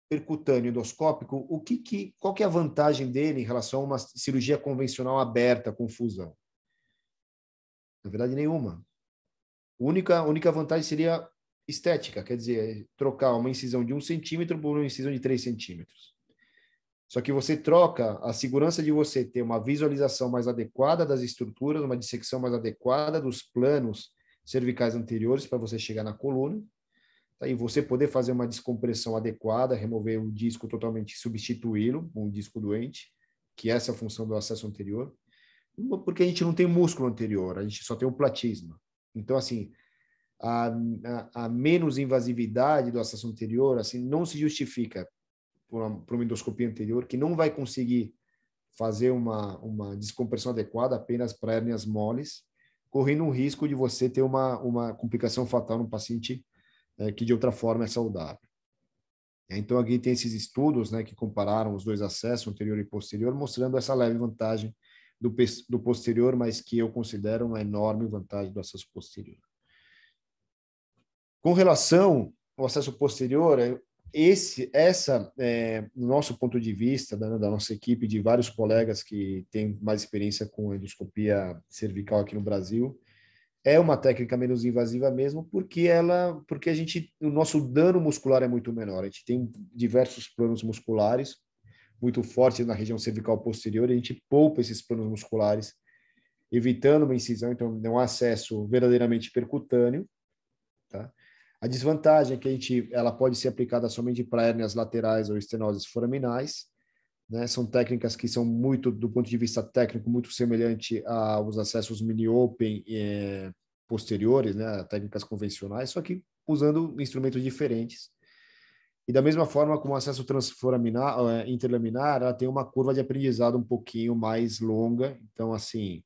percutâneo endoscópico, o que, que, qual que é a vantagem dele em relação a uma cirurgia convencional aberta com fusão? Na verdade, nenhuma. A única, a única vantagem seria estética, quer dizer, trocar uma incisão de um centímetro por uma incisão de três centímetros. Só que você troca a segurança de você ter uma visualização mais adequada das estruturas, uma dissecção mais adequada dos planos cervicais anteriores para você chegar na coluna, Tá? E você poder fazer uma descompressão adequada, remover o disco totalmente, substituí-lo, um disco doente, que é essa a função do acesso anterior, porque a gente não tem músculo anterior, a gente só tem o platisma. Então, assim, a, a, a menos invasividade do acesso anterior, assim, não se justifica por uma, por uma endoscopia anterior, que não vai conseguir fazer uma, uma descompressão adequada apenas para hérnias moles, correndo um risco de você ter uma, uma complicação fatal no paciente né, que de outra forma é saudável. É, então, aqui tem esses estudos né, que compararam os dois acessos, anterior e posterior, mostrando essa leve vantagem do, do posterior, mas que eu considero uma enorme vantagem do acesso posterior. Com relação ao acesso posterior, esse, essa, é, nosso ponto de vista, da, da, nossa equipe, de vários colegas que têm mais experiência com endoscopia cervical aqui no Brasil, é uma técnica menos invasiva mesmo, porque ela, porque a gente, o nosso dano muscular é muito menor. A gente tem diversos planos musculares muito fortes na região cervical posterior, a gente poupa esses planos musculares, evitando uma incisão, então não é há acesso verdadeiramente percutâneo, tá? A desvantagem é que a gente, ela pode ser aplicada somente para hernias laterais ou estenoses foraminais, né? São técnicas que são muito, do ponto de vista técnico, muito semelhante aos acessos mini open eh, posteriores, né? técnicas convencionais, só que usando instrumentos diferentes. E da mesma forma como o acesso transforaminar, eh, interlaminar, ela tem uma curva de aprendizado um pouquinho mais longa. Então, assim,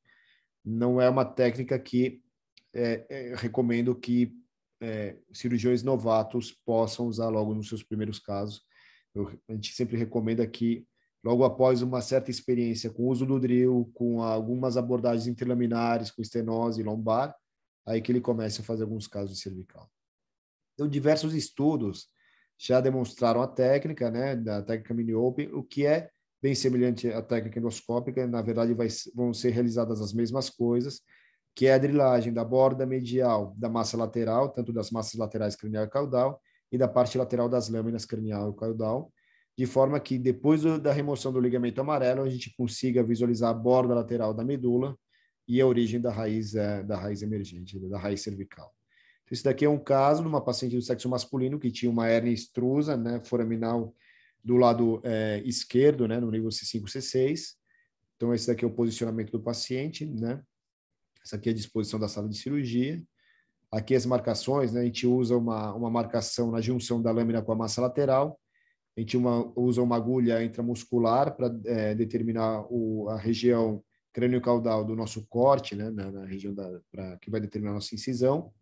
não é uma técnica que eh, recomendo que cirurgiões novatos possam usar logo nos seus primeiros casos. Eu, a gente sempre recomenda que logo após uma certa experiência com o uso do drill, com algumas abordagens interlaminares, com estenose lombar, aí que ele começa a fazer alguns casos de cervical. Então, diversos estudos já demonstraram a técnica, né, da técnica mini open, o que é bem semelhante à técnica endoscópica, na verdade vai, vão ser realizadas as mesmas coisas, que é a drilagem da borda medial da massa lateral, tanto das massas laterais cranial e caudal, e da parte lateral das lâminas cranial e caudal, de forma que depois da remoção do ligamento amarelo a gente consiga visualizar a borda lateral da medula e a origem da raiz é, da raiz emergente, da raiz cervical. Então, daqui é um caso de uma paciente do sexo masculino que tinha uma hernia extrusa, né, foraminal do lado é, esquerdo, né, no nível C5 C6. Então esse daqui é o posicionamento do paciente, né? Essa aqui é a disposição da sala de cirurgia. Aqui as marcações, né? A gente usa uma, uma marcação na junção da lâmina com a massa lateral a gente uma, usa uma agulha intramuscular para é, determinar o, a região crânio-caudal do nosso corte, né, na, na região da, pra, que vai determinar a nossa incisão.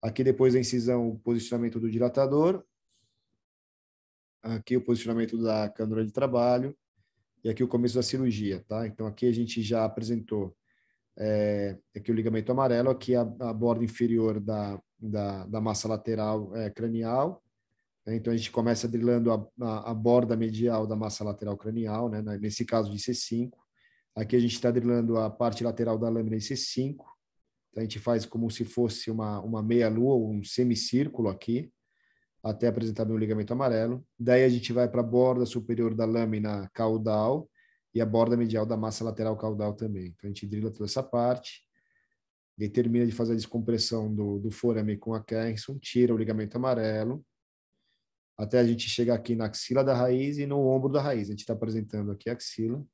Aqui, depois da incisão, o posicionamento do dilatador. Aqui, o posicionamento da câmara de trabalho. E aqui, o começo da cirurgia, tá? Então, aqui a gente já apresentou é, aqui o ligamento amarelo, aqui a, a borda inferior da, da, da massa lateral é, cranial, né? Então, a gente começa drilando a, a, a borda medial da massa lateral cranial, né? nesse caso de C5. Aqui a gente está drilando a parte lateral da lâmina em C5. Então, a gente faz como se fosse uma, uma meia-lua, um semicírculo aqui, até apresentar um ligamento amarelo. Daí a gente vai para a borda superior da lâmina caudal e a borda medial da massa lateral caudal também. Então, a gente drila toda essa parte. determina de fazer a descompressão do, do forame com a Kerrison, tira o ligamento amarelo, até a gente chegar aqui na axila da raiz e no ombro da raiz. A gente está apresentando aqui a axila.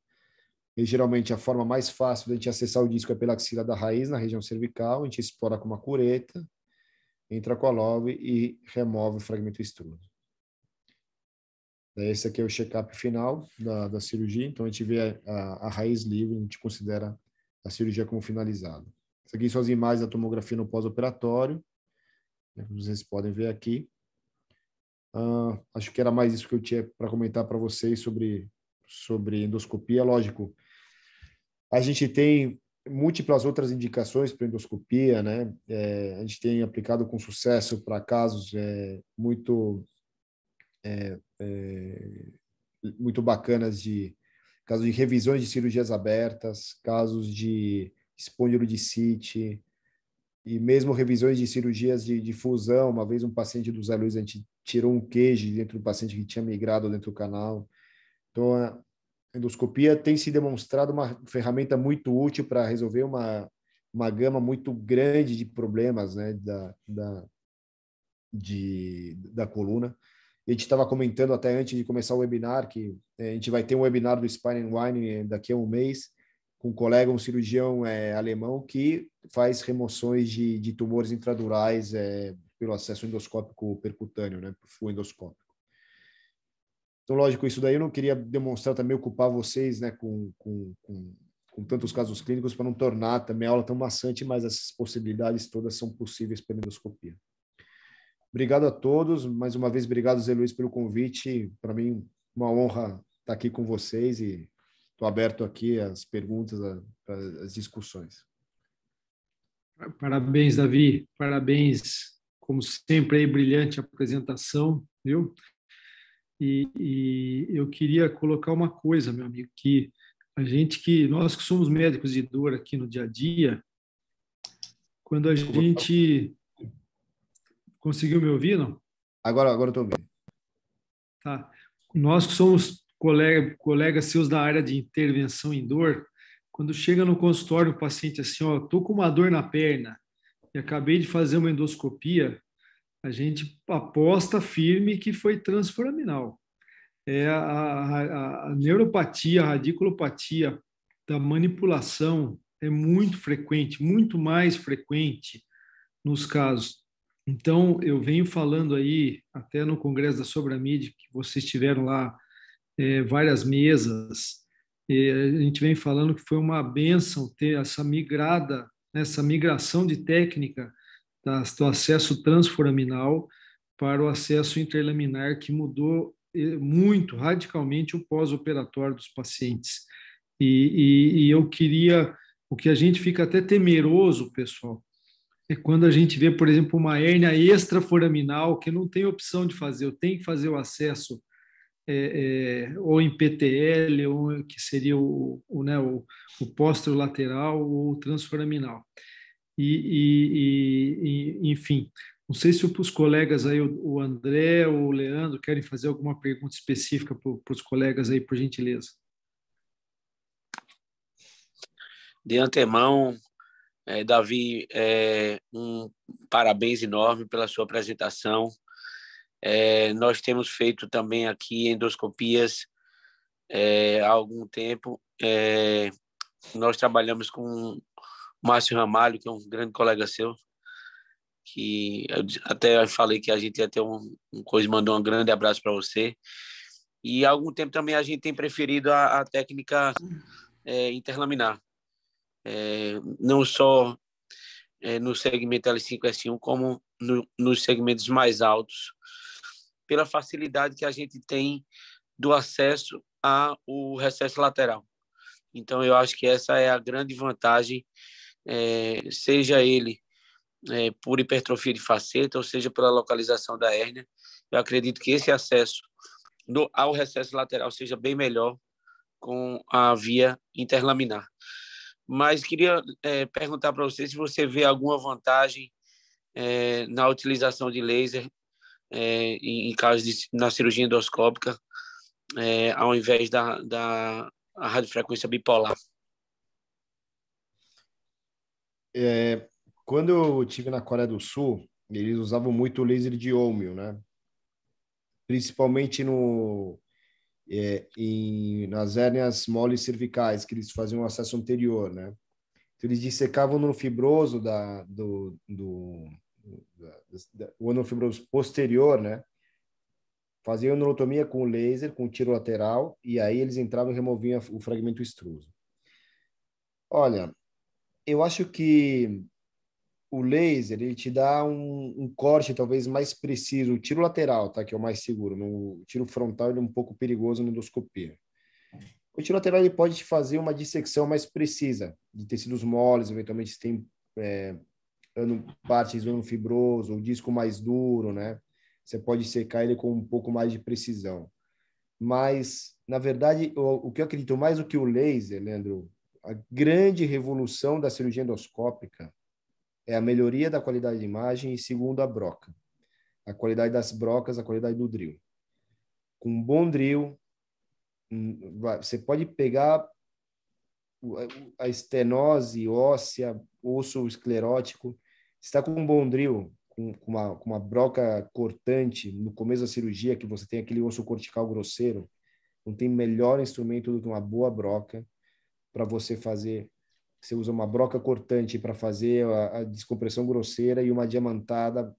E geralmente a forma mais fácil de a gente acessar o disco é pela axila da raiz, na região cervical. A gente explora com uma cureta, entra com a love e remove o fragmento extruso. Esse aqui é o check-up final da, da, cirurgia. Então, a gente vê a, a, a raiz livre, a gente considera a cirurgia como finalizada. Essas aqui são as imagens da tomografia no pós-operatório. Né, vocês podem ver aqui. Uh, acho que era mais isso que eu tinha para comentar para vocês sobre, sobre endoscopia. Lógico, a gente tem múltiplas outras indicações para endoscopia, né? É, a gente tem aplicado com sucesso para casos é, muito é, é, muito bacanas de casos de revisões de cirurgias abertas, casos de espondilodicite, e mesmo revisões de cirurgias de, de, fusão. Uma vez um paciente do Zé Luiz, a gente tirou um queijo dentro do paciente que tinha migrado dentro do canal. Então, a endoscopia tem se demonstrado uma ferramenta muito útil para resolver uma, uma gama muito grande de problemas né, da, da, de, da coluna. A gente estava comentando até antes de começar o webinar que eh, a gente vai ter um webinar do Spine and Wine eh, daqui a um mês com um colega, um cirurgião é, alemão, que faz remoções de, de tumores intradurais é, pelo acesso endoscópico percutâneo, né, o endoscópico. Então, lógico, isso daí eu não queria demonstrar também, ocupar vocês né, com, com, com, com tantos casos clínicos para não tornar também a aula tão maçante, mas essas possibilidades todas são possíveis pela endoscopia. Obrigado a todos, mais uma vez, obrigado, Zé Luiz, pelo convite. Para mim, uma honra estar aqui com vocês e estou aberto aqui às perguntas, às discussões. Parabéns, Davi. Parabéns, como sempre, aí, brilhante apresentação, viu? E, e, eu queria colocar uma coisa, meu amigo, que a gente que nós que somos médicos de dor aqui no dia a dia, quando a gente conseguiu me ouvir, não? Agora, agora estou ouvindo. Tá. Nós que somos colega, colegas seus da área de intervenção em dor, quando chega no consultório o paciente assim, ó, tô com uma dor na perna e acabei de fazer uma endoscopia, a gente aposta firme que foi transforaminal. É a, a, a neuropatia, a radiculopatia da manipulação é muito frequente, muito mais frequente nos casos. Então, eu venho falando aí, até no Congresso da Sobramid, que vocês tiveram lá é, várias mesas. E a gente vem falando que foi uma benção ter essa migrada, né, essa migração de técnica do acesso transforaminal para o acesso interlaminar, que mudou muito, radicalmente, o pós-operatório dos pacientes. E, e, e eu queria, o que a gente fica até temeroso, pessoal, é quando a gente vê, por exemplo, uma hérnia extraforaminal que não tem opção de fazer, eu tenho que fazer o acesso é, é, ou em PTL, ou que seria o, o, né, o, o lateral ou transforaminal. E, e, e, enfim, não sei se os colegas aí, o André ou o Leandro, querem fazer alguma pergunta específica para os colegas aí, por gentileza. De antemão, é, Davi, é, um parabéns enorme pela sua apresentação é, nós temos feito também aqui endoscopias é, há algum tempo. É, nós trabalhamos com o Márcio Ramalho, que é um grande colega seu, que até falei que a gente ia ter um, um coisa, mandou um grande abraço para você. E há algum tempo também a gente tem preferido a, a técnica é, interlaminar, é, não só é, no segmento L5S1, como no, nos segmentos mais altos, pela facilidade que a gente tem do acesso ao recesso lateral. Então, eu acho que essa é a grande vantagem, é, seja ele é, por hipertrofia de faceta, ou seja pela localização da hérnia. Eu acredito que esse acesso ao recesso lateral seja bem melhor com a via interlaminar. Mas queria é, perguntar para você se você vê alguma vantagem é, na utilização de laser é, em, em casos de, na cirurgia endoscópica, é, ao invés da, da radiofrequência bipolar. É, quando eu tive na Coreia do Sul, eles usavam muito o laser de ômio, né? Principalmente no, é, em, nas hérnias moles cervicais, que eles faziam acesso anterior, né? Então, eles dissecavam no fibroso da, do, do, o ano anofibroso posterior, né? Faziam neurotomia com laser, com tiro lateral, e aí eles entravam e removiam o fragmento extruso. Olha, eu acho que o laser ele te dá um, um, corte talvez mais preciso. O tiro lateral, tá? Que é o mais seguro. No, o tiro frontal ele é um pouco perigoso na endoscopia. O tiro lateral ele pode te fazer uma dissecção mais precisa de tecidos moles, eventualmente se tem é, ano partes, ano fibroso, o disco mais duro, né? Você pode secar ele com um pouco mais de precisão. Mas, na verdade, o, o que eu acredito mais do que o laser, Leandro, a grande revolução da cirurgia endoscópica é a melhoria da qualidade de imagem e, segundo, a broca. A qualidade das brocas, a qualidade do drill. Com um bom drill, hum, você pode pegar a estenose óssea, osso esclerótico, está com um bondril, com, com, uma, com uma broca cortante no começo da cirurgia, que você tem aquele osso cortical grosseiro, não tem melhor instrumento do que uma boa broca para você fazer. Você usa uma broca cortante para fazer a, a descompressão grosseira e uma diamantada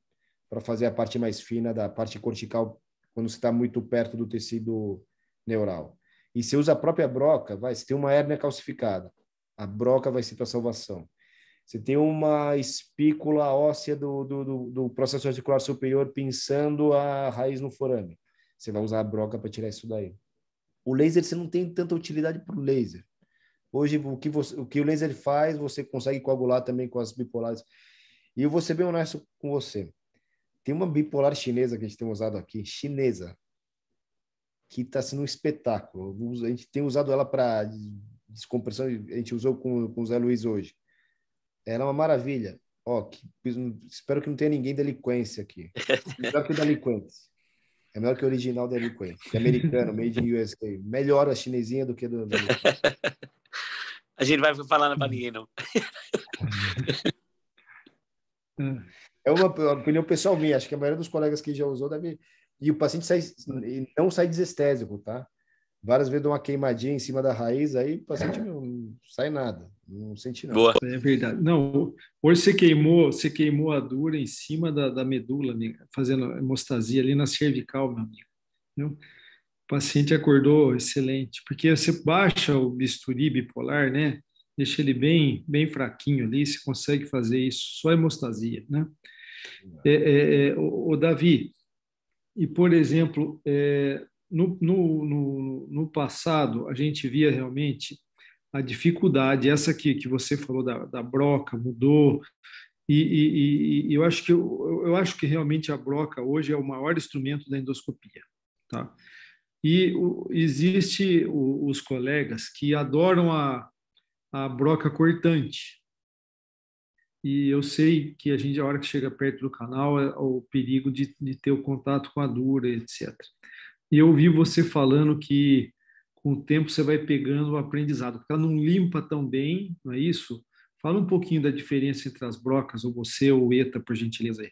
para fazer a parte mais fina da parte cortical quando você está muito perto do tecido neural. E você usa a própria broca, vai, se tem uma hérnia calcificada, a broca vai ser para salvação. Você tem uma espícula óssea do, do, do, do processo articular superior pensando a raiz no forame. Você vai usar a broca para tirar isso daí. O laser, você não tem tanta utilidade para o laser. Hoje, o que, você, o que o laser faz, você consegue coagular também com as bipolares. E eu vou ser bem honesto com você. Tem uma bipolar chinesa que a gente tem usado aqui, chinesa, que está sendo um espetáculo. A gente tem usado ela para descompressão, a gente usou com, com o Zé Luiz hoje. Ela é uma maravilha. Ó, que, espero que não tenha ninguém delinquência aqui. Melhor que o delinquente. É melhor que o original delinquente. É americano, made in USA. Melhor a chinesinha do que do. A gente vai falar na ninguém, não. É uma opinião pessoal minha. Acho que a maioria dos colegas que já usou deve e o paciente sai, não sai desestésico, tá? Várias vezes dá uma queimadinha em cima da raiz, aí o paciente não, sai nada, não sente nada. Boa. É verdade. Não, hoje você queimou, você queimou a dura em cima da, da medula, amiga, fazendo hemostasia ali na cervical, meu amigo. O paciente acordou excelente, porque você baixa o bisturi bipolar, né? Deixa ele bem, bem fraquinho ali, você consegue fazer isso, só hemostasia, né? É, é, é o, o Davi, e, por exemplo, é, no, no, no, no, passado, a gente via realmente a dificuldade, essa aqui que você falou da, da broca, mudou. E, e, e eu, acho que, eu, eu acho que realmente a broca hoje é o maior instrumento da endoscopia. Tá? E o, existe o, os colegas que adoram a, a broca cortante, e eu sei que a gente, a hora que chega perto do canal, é o perigo de, de ter o contato com a dura, etc. E eu ouvi você falando que com o tempo você vai pegando o aprendizado, porque ela não limpa tão bem, não é isso? Fala um pouquinho da diferença entre as brocas, ou você ou ETA, por gentileza aí.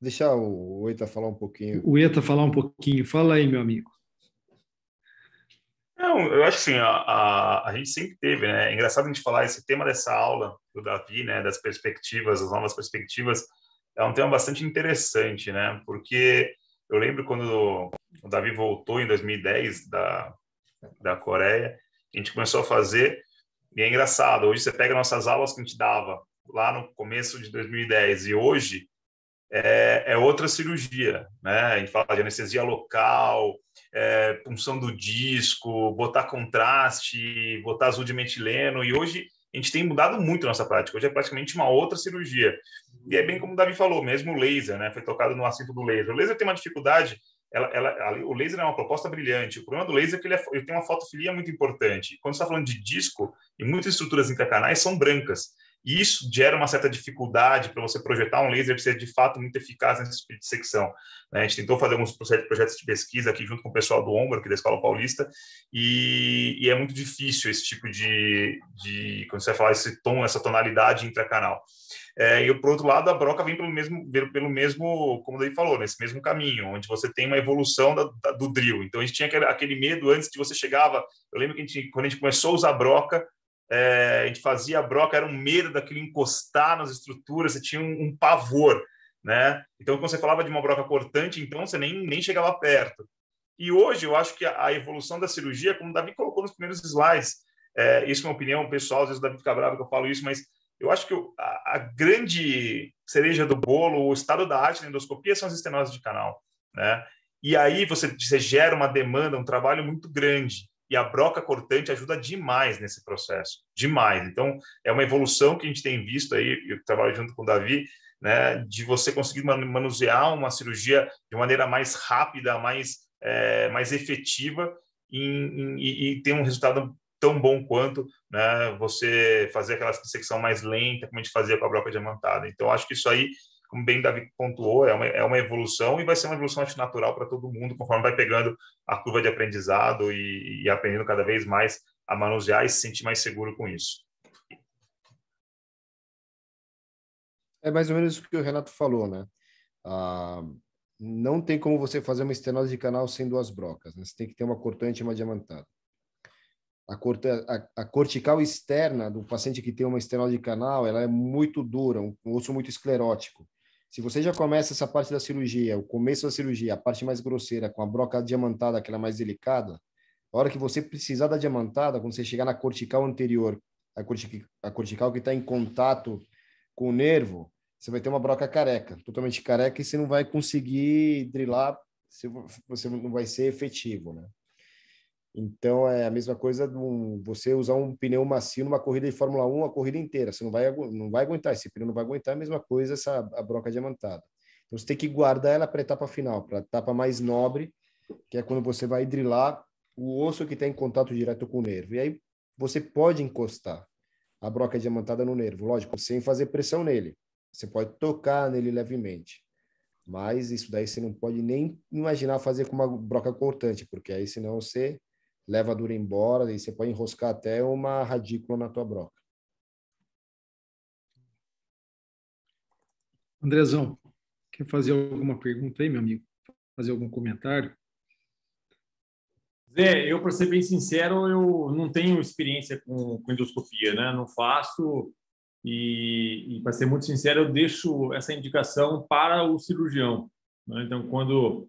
Deixar o ETA falar um pouquinho. O ETA falar um pouquinho. Fala aí, meu amigo. Não, eu acho assim, a, a, a, gente sempre teve, né? É engraçado a gente falar esse tema dessa aula do Davi, né? Das perspectivas, as novas perspectivas, é um tema bastante interessante, né? Porque eu lembro quando o Davi voltou em 2010 da, da Coreia, a gente começou a fazer, e é engraçado, hoje você pega nossas aulas que a gente dava lá no começo de 2010 e hoje, é, é outra cirurgia, né? A gente fala de anestesia local, é, punção do disco, botar contraste, botar azul de metileno, e hoje a gente tem mudado muito nossa prática, hoje é praticamente uma outra cirurgia. E é bem como o Davi falou, mesmo o laser, né? Foi tocado no assunto do laser. O laser tem uma dificuldade ela, ela, o laser é uma proposta brilhante. O problema do laser é que ele, é, ele tem uma fotofilia muito importante. Quando está falando de disco, e muitas estruturas intracanais são brancas. E isso gera uma certa dificuldade para você projetar um laser que seja de fato muito eficaz nesse tipo de secção. Né? A gente tentou fazer alguns projetos de pesquisa aqui junto com o pessoal do Ombro, aqui da Escola Paulista, e, e é muito difícil esse tipo de, de, quando você fala esse tom, essa tonalidade intracanal. É, e por outro lado, a broca vem pelo mesmo, pelo mesmo, como ele falou, nesse mesmo caminho, onde você tem uma evolução da, da, do drill. Então a gente tinha aquele, aquele medo antes que você chegava. Eu lembro que a gente, quando a gente começou a usar broca, é, a gente fazia a broca, era um medo daquilo encostar nas estruturas, você tinha um, um, pavor, né? Então, quando você falava de uma broca cortante, então você nem, nem chegava perto. E hoje eu acho que a, a evolução da cirurgia, como o Davi colocou nos primeiros slides, é, isso é uma opinião pessoal, às vezes o Davi fica bravo que eu falo isso, mas eu acho que a, a, grande cereja do bolo, o estado da arte na endoscopia são as estenoses de canal, né? E aí você, você gera uma demanda, um trabalho muito grande e a broca cortante ajuda demais nesse processo, demais. Então, é uma evolução que a gente tem visto aí, eu trabalho junto com o Davi, né, de você conseguir manusear uma cirurgia de maneira mais rápida, mais, é, mais efetiva em, em, e ter um resultado tão bom quanto né, você fazer aquela secção mais lenta, como a gente fazia com a broca diamantada. Então, acho que isso aí como bem Davi pontuou, é uma, é uma evolução e vai ser uma evolução acho, natural para todo mundo, conforme vai pegando a curva de aprendizado e, e aprendendo cada vez mais a manusear e se sentir mais seguro com isso. É mais ou menos o que o Renato falou, né? Ah, não tem como você fazer uma estenose de canal sem duas brocas, né? Você tem que ter uma cortante e uma diamantada. A, a, a, cortical externa do paciente que tem uma estenose de canal, ela é muito dura, um, um osso muito esclerótico. Se você já começa essa parte da cirurgia, o começo da cirurgia, a parte mais grosseira, com a broca diamantada, aquela mais delicada, a hora que você precisar da diamantada, quando você chegar na cortical anterior, a, cortic a cortical que está em contato com o nervo, você vai ter uma broca careca, totalmente careca, e você não vai conseguir drilar, você não vai ser efetivo, né? Então é a mesma coisa de um, você usar um pneu macio numa corrida de Fórmula 1 a corrida inteira. Você não vai, não vai aguentar, esse pneu não vai aguentar, é a mesma coisa essa a broca diamantada. Então você tem que guardar ela para a etapa final, para a etapa mais nobre, que é quando você vai drilar o osso que está em contato direto com o nervo. E aí você pode encostar a broca diamantada no nervo, lógico, sem fazer pressão nele. Você pode tocar nele levemente. Mas isso daí você não pode nem imaginar fazer com uma broca cortante, porque aí senão você levadura embora, e você pode enroscar até uma radícula na tua broca. Andrezão, quer fazer alguma pergunta aí, meu amigo? Fazer algum comentário? Zé, eu, para ser bem sincero, eu não tenho experiência com, com endoscopia, né? Não faço. E, e para ser muito sincero, eu deixo essa indicação para o cirurgião. Né? Então, quando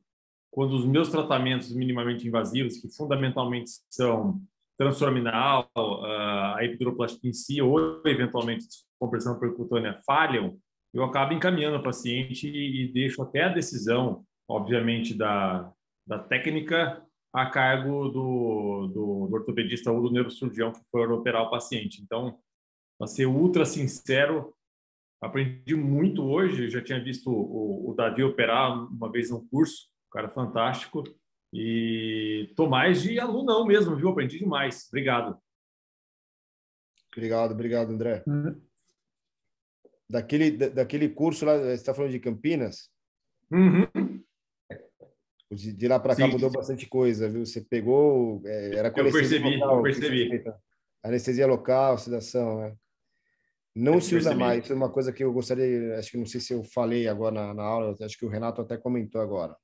quando os meus tratamentos minimamente invasivos, que fundamentalmente são transforminal, ah, a hidroplastia em si, ou eventualmente compressão percutânea, falham, eu acabo encaminhando o paciente e deixo até a decisão, obviamente, da, da técnica a cargo do, do, do ortopedista ou do neurocirurgião que for operar o paciente. Então, para ser ultra sincero, aprendi muito hoje. já tinha visto o, o Davi operar uma vez no curso cara fantástico. E tô mais de alunão mesmo, viu? Aprendi demais. Obrigado. Obrigado, obrigado, André. Uhum. Daquele, da, daquele curso lá, você está falando de Campinas? Uhum. De, de lá para cá mudou bastante coisa, viu? Você pegou. É, era eu percebi, local, eu percebi. Anestesia local, sedação, né? Não eu se percebi. usa mais. uma coisa que eu gostaria, acho que não sei se eu falei agora na, na aula, acho que o Renato até comentou agora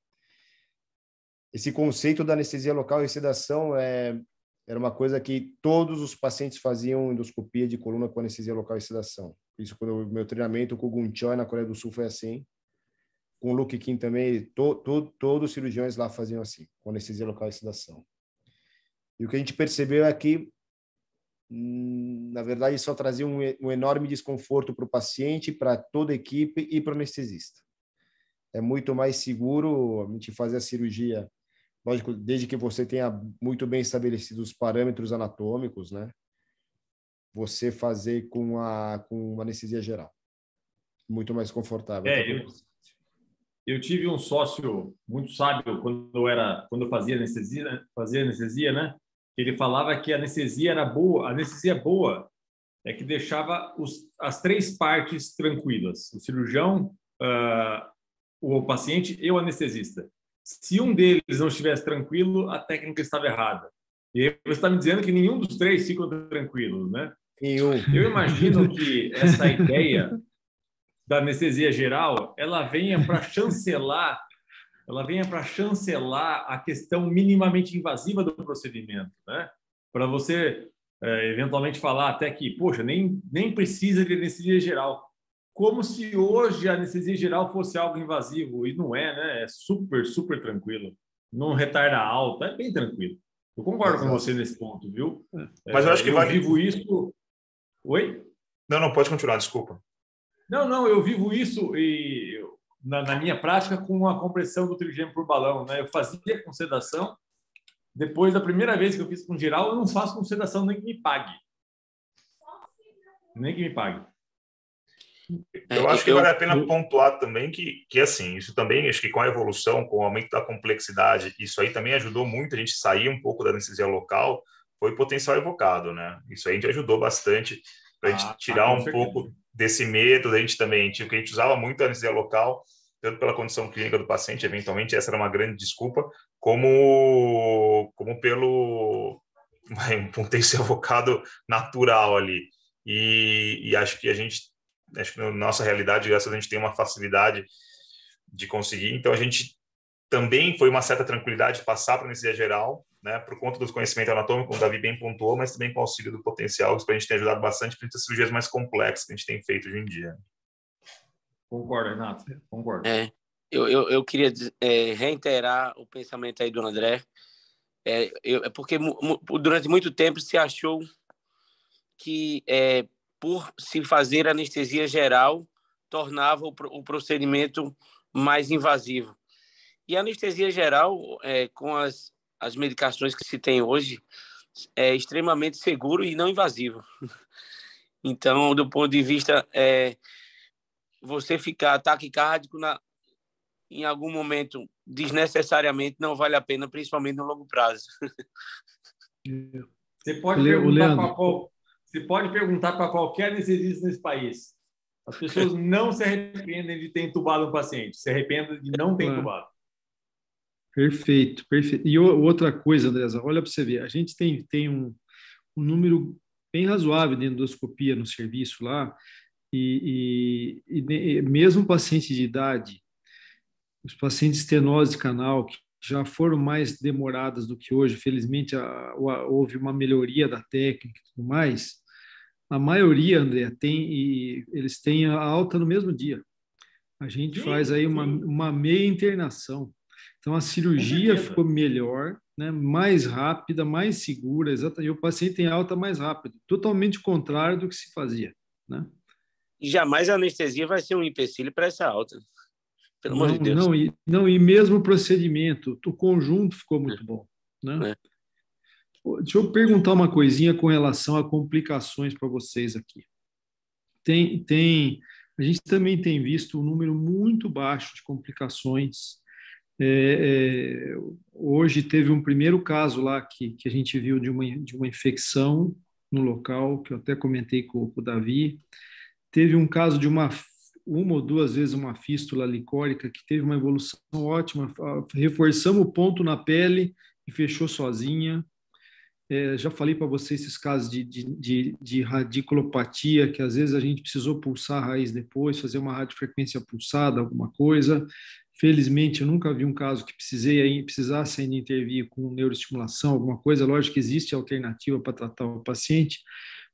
esse conceito da anestesia local e sedação é, era uma coisa que todos os pacientes faziam endoscopia de coluna com anestesia local e sedação. Isso quando o meu treinamento com o Gun Choi na Coreia do Sul foi assim. Com o Luke Kim também, to, to, todos os cirurgiões lá faziam assim, com anestesia local e sedação. E o que a gente percebeu é que, hum, na verdade, só trazia um, um enorme desconforto para o paciente, para toda a equipe e para o anestesista. É muito mais seguro a gente fazer a cirurgia Lógico, desde que você tenha muito bem estabelecido os parâmetros anatômicos, né? Você fazer com, a, com uma anestesia geral. Muito mais confortável. É, eu, eu tive um sócio muito sábio quando eu era quando eu fazia anestesia, né? fazia anestesia, né? Ele falava que a anestesia era boa, a anestesia boa é que deixava os, as três partes tranquilas: o cirurgião, uh, o paciente e o anestesista se um deles não estivesse tranquilo, a técnica estava errada. E você está me dizendo que nenhum dos três ficam tranquilos, né? Nenhum. Eu imagino que essa ideia da anestesia geral, ela venha para chancelar, ela venha para chancelar a questão minimamente invasiva do procedimento, né? Para você é, eventualmente falar até que, poxa, nem nem precisa de anestesia geral, como se hoje a anestesia geral fosse algo invasivo, e não é, né? É super, super tranquilo. Não retarda a alta, é bem tranquilo. Eu concordo Exato. com você nesse ponto, viu? É, mas eu acho que eu vivo isso. Oi? Não, não, pode continuar, desculpa. Não, não, eu vivo isso e na, na minha prática com a compressão do trigêmeo por balão, né? Eu fazia com sedação. Depois da primeira vez que eu fiz com geral, eu não faço com sedação nem que me pague. Nem que me pague. É, eu acho que vale a pena pontuar também que, que, assim, isso também, acho que com a evolução, com o aumento da complexidade, isso aí também ajudou muito a gente sair um pouco da anestesia local, foi potencial evocado, né? Isso aí a gente ajudou bastante para a gente ah, tirar um certeza. pouco desse medo da gente também, tinha tipo, que a gente usava muito a anestesia local, tanto pela condição clínica do paciente, eventualmente essa era uma grande desculpa, como, como pelo um potencial evocado natural ali. E, e acho que a gente acho que na nossa realidade, graças a gente tem uma facilidade de conseguir. Então, a gente também foi uma certa tranquilidade passar para a anestesia geral, né, por conta dos conhecimentos anatômicos, como o Davi bem pontuou, mas também com o auxílio do potencial, isso para a gente tem ajudado bastante, para as cirurgias mais complexas que a gente tem feito hoje em dia. Concordo, Renato, concordo. É, eu, eu, eu queria é, reiterar o pensamento aí do André, é, eu, é porque durante muito tempo se achou que é, por se fazer anestesia geral, tornava o, o procedimento mais invasivo. E a anestesia geral, é, com as, as medicações que se tem hoje, é extremamente seguro e não invasivo. Então, do ponto de vista, é, você ficar cardíaco na, em algum momento desnecessariamente não vale a pena, principalmente no longo prazo. Você pode Le, perguntar para você pode perguntar para qualquer anestesista nesse país. As pessoas não se arrependem de ter entubado um paciente, se arrependem de não ter é. entubado. Perfeito, perfeito. E outra coisa, Andresa, olha para você ver, a gente tem, tem um, um número bem razoável de endoscopia no serviço lá, e, e, e mesmo paciente de idade, os pacientes de estenose canal, que já foram mais demoradas do que hoje, felizmente a, a, houve uma melhoria da técnica e tudo mais, a maioria, André, tem e eles têm a alta no mesmo dia. A gente sim, faz aí uma, uma meia internação. Então a cirurgia ficou melhor, né? mais rápida, mais segura, exatamente. E o paciente tem alta mais rápido, totalmente contrário do que se fazia. Né? E jamais a anestesia vai ser um empecilho para essa alta. Pelo não, amor de Deus. Não e, não, e mesmo o procedimento, o conjunto ficou muito é. bom. Né? É. Deixa eu perguntar uma coisinha com relação a complicações para vocês aqui. Tem, tem, a gente também tem visto um número muito baixo de complicações. É, é, hoje teve um primeiro caso lá que, que a gente viu de uma, de uma infecção no local, que eu até comentei com, com o Davi. Teve um caso de uma uma ou duas vezes uma fístula licórica que teve uma evolução ótima, reforçamos o ponto na pele e fechou sozinha. É, já falei para vocês esses casos de, de, de, de, radiculopatia, que às vezes a gente precisou pulsar a raiz depois, fazer uma radiofrequência pulsada, alguma coisa. Felizmente, eu nunca vi um caso que precisei, precisasse ainda intervir com neuroestimulação, alguma coisa. Lógico que existe alternativa para tratar o paciente,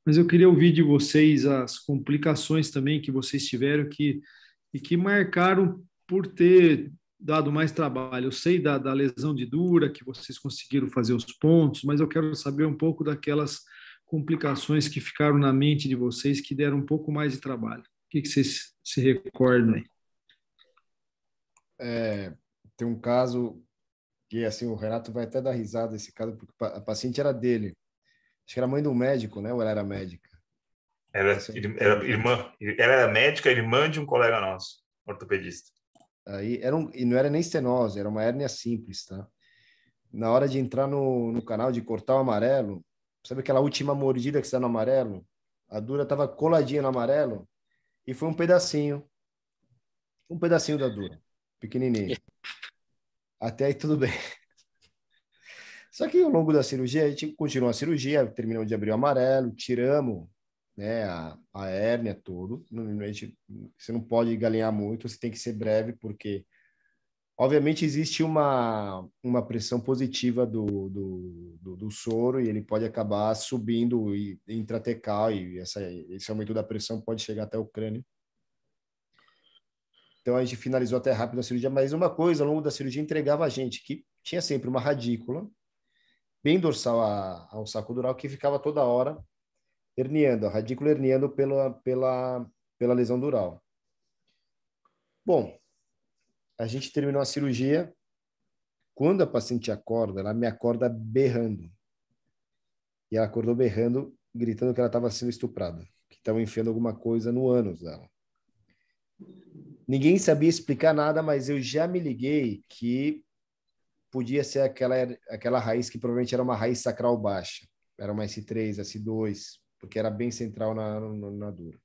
mas eu queria ouvir de vocês as complicações também que vocês tiveram que, e que marcaram por ter dado mais trabalho. Eu sei da, da lesão de dura, que vocês conseguiram fazer os pontos, mas eu quero saber um pouco daquelas complicações que ficaram na mente de vocês que deram um pouco mais de trabalho. O que, que vocês se recordam aí? É, tem um caso que assim o Renato vai até dar risada esse caso porque a paciente era dele. Acho que era mãe do médico, né? Ou ela era médica? Era, era irmã, ela era médica, irmã de um colega nosso, ortopedista. Aí era um, e não era nem estenose, era uma hérnia simples, tá? Na hora de entrar no, no canal, de cortar o amarelo, sabe aquela última mordida que está no amarelo? A dura estava coladinha no amarelo e foi um pedacinho. Um pedacinho da dura, pequenininho. Até aí tudo bem. Só que ao longo da cirurgia, a gente continuou a cirurgia, terminou de abrir o amarelo, tiramos né, a, a hérnia, tudo. Normalmente você não pode galinhar muito, você tem que ser breve, porque obviamente existe uma, uma pressão positiva do, do, do, do soro e ele pode acabar subindo e intratecal, e essa, esse aumento da pressão pode chegar até o crânio. Então a gente finalizou até rápido a cirurgia, mas uma coisa ao longo da cirurgia entregava a gente que tinha sempre uma radícula bem dorsal a, ao saco dural que ficava toda hora herniando, a radícula herniando pela, pela, pela lesão dural. Bom, a gente terminou a cirurgia. Quando a paciente acorda, ela me acorda berrando. E ela acordou berrando, gritando que ela estava sendo estuprada, que estavam enfiando alguma coisa no ânus dela. Ninguém sabia explicar nada, mas eu já me liguei que podia ser aquela, aquela raiz que provavelmente era uma raiz sacral baixa. Era uma S3, S2, porque era bem central na, na, na dura.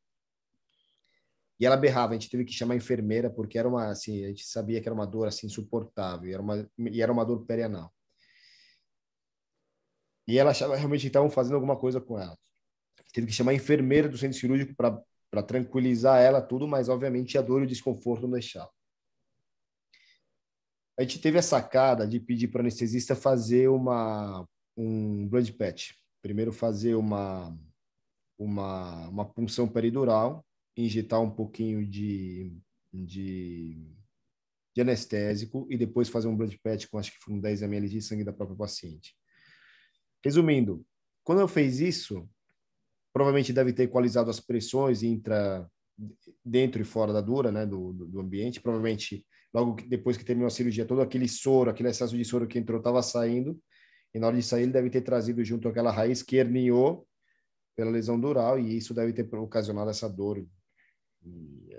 E ela berrava, a gente teve que chamar a enfermeira, porque era uma, assim, a gente sabia que era uma dor, assim, insuportável, e era uma, e era uma dor perianal. E ela achava realmente que estavam fazendo alguma coisa com ela. Teve que chamar a enfermeira do centro cirúrgico para tranquilizar ela, tudo, mas obviamente a dor e o desconforto não deixavam. A gente teve a sacada de pedir para anestesista fazer uma, um blood patch. Primeiro fazer uma uma, uma punção peridural, injetar um pouquinho de, de, de anestésico e depois fazer um blood patch com acho que foram 10 ml de sangue da própria paciente. Resumindo, quando eu fiz isso, provavelmente deve ter equalizado as pressões intra, dentro e fora da dura, né, do, do, do ambiente. Provavelmente, logo que, depois que terminou a cirurgia, todo aquele soro, aquele excesso de soro que entrou, estava saindo. E na hora de sair, ele deve ter trazido junto aquela raiz que herniou pela lesão dural e isso deve ter ocasionado essa dor. E,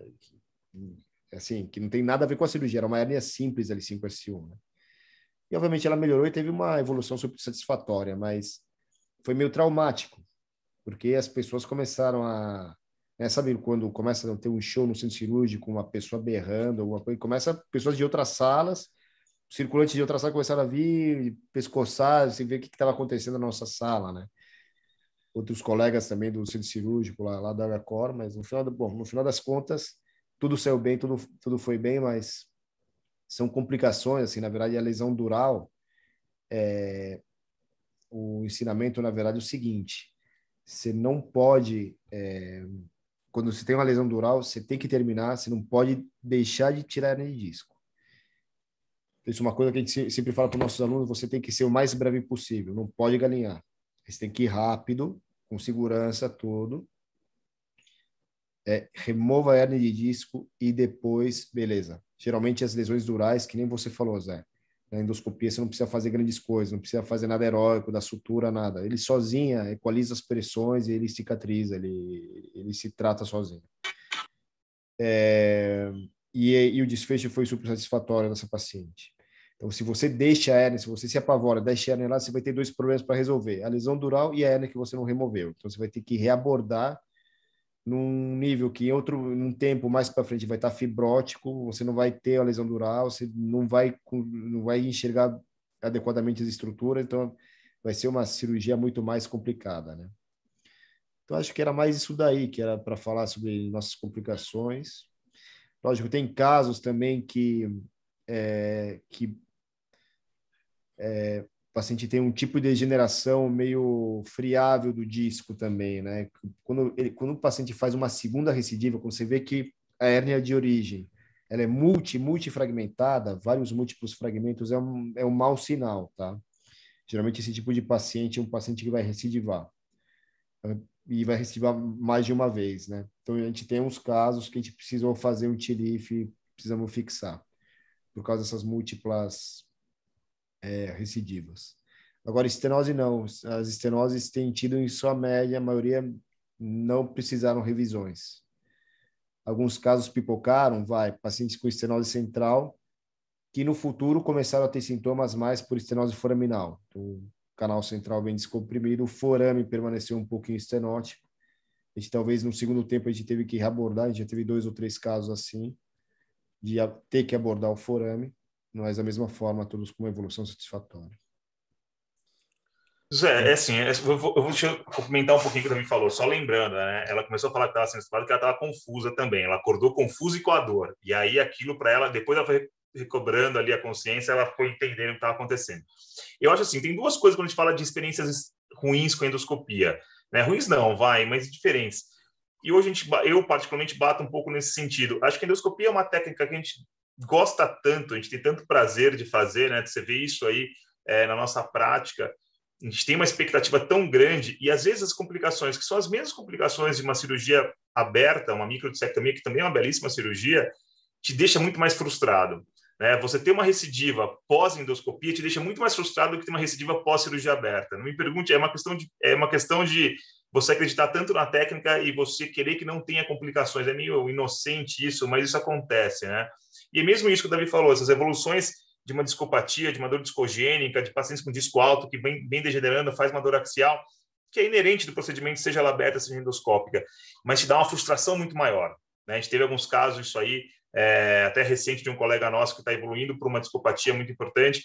assim, que não tem nada a ver com a cirurgia, era uma hernia simples ali 5 s 1 né? E obviamente ela melhorou e teve uma evolução super satisfatória, mas foi meio traumático, porque as pessoas começaram a né, sabe quando começa a ter um show no centro cirúrgico, uma pessoa berrando, alguma coisa, começa pessoas de outras salas, circulantes de outras salas começaram a vir, pescoçar, assim, ver o que estava acontecendo na nossa sala, né? outros colegas também do centro cirúrgico lá, lá da Agacor, mas no final, do, bom, no final das contas, tudo saiu bem, tudo, tudo foi bem, mas são complicações, assim, na verdade, a lesão dural, é, o ensinamento, na verdade, é o seguinte, você não pode, é, quando você tem uma lesão dural, você tem que terminar, você não pode deixar de tirar a hernia de disco. Isso é uma coisa que a gente sempre fala para os nossos alunos, você tem que ser o mais breve possível, não pode galinhar. Você tem que ir rápido, com segurança, tudo. É, remova a hernia de disco e depois, beleza. Geralmente as lesões durais, que nem você falou, Zé, na endoscopia você não precisa fazer grandes coisas, não precisa fazer nada heróico, da sutura, nada. Ele sozinha equaliza as pressões e ele cicatriza, ele, ele se trata sozinho. É, e, e, o desfecho foi super satisfatório nessa paciente. Então, se você deixa a hérnia, se você se apavora, deixa a hérnia lá, você vai ter dois problemas para resolver: a lesão dural e a hérnia que você não removeu. Então, você vai ter que reabordar num nível que em outro num tempo mais para frente vai estar tá fibrótico, você não vai ter a lesão dural, você não vai não vai enxergar adequadamente as estruturas, então vai ser uma cirurgia muito mais complicada, né? Então acho que era mais isso daí que era para falar sobre nossas complicações. Lógico, tem casos também que é, que é, o paciente tem um tipo de degeneração meio friável do disco também, né? Quando, ele, quando o paciente faz uma segunda recidiva, quando você vê que a hérnia de origem ela é multi, multifragmentada, vários múltiplos fragmentos, é um, é um mau sinal, tá? Geralmente esse tipo de paciente é um paciente que vai recidivar e vai recidivar mais de uma vez, né? Então a gente tem uns casos que a gente precisou fazer um TILIF, precisamos fixar por causa dessas múltiplas é, recidivas. Agora, estenose não. As estenoses têm tido, em sua média, a maioria não precisaram revisões. Alguns casos pipocaram, vai, pacientes com estenose central, que no futuro começaram a ter sintomas mais por estenose foraminal. o canal central vem descomprimido, o forame permaneceu um pouquinho estenótico. A gente talvez no segundo tempo a gente teve que reabordar, a gente já teve dois ou três casos assim de ter que abordar o forame, mas da mesma forma, todos com uma evolução satisfatória. Zé, é assim, é, eu vou, te comentar um pouquinho o que também falou, só lembrando, né? Ela começou a falar que estava sendo que ela estava confusa também, ela acordou confusa e com a dor. E aí aquilo para ela, depois ela foi recobrando ali a consciência, ela foi entendendo o que estava acontecendo. Eu acho assim, tem duas coisas quando a gente fala de experiências ruins com endoscopia, né? Ruins não, vai, mas diferentes. E hoje a gente, eu particularmente bato um pouco nesse sentido. Acho que a endoscopia é uma técnica que a gente gosta tanto, a gente tem tanto prazer de fazer, né? Você vê isso aí é, na nossa prática. A gente tem uma expectativa tão grande e às vezes as complicações, que são as mesmas complicações de uma cirurgia aberta, uma microdissectomia, que também é uma belíssima cirurgia, te deixa muito mais frustrado. Né? Você ter uma recidiva pós-endoscopia te deixa muito mais frustrado do que ter uma recidiva pós-cirurgia aberta. Não me pergunte, é uma questão de, é uma questão de você acreditar tanto na técnica e você querer que não tenha complicações. É meio inocente isso, mas isso acontece, né? E é mesmo isso que o Davi falou, essas evoluções de uma discopatia, de uma dor discogênica, de pacientes com disco alto que vem, vem degenerando, faz uma dor axial, que é inerente do procedimento, seja ela aberta, seja endoscópica, mas te dá uma frustração muito maior. Né? A gente teve alguns casos, isso aí, é, até recente, de um colega nosso que está evoluindo para uma discopatia muito importante,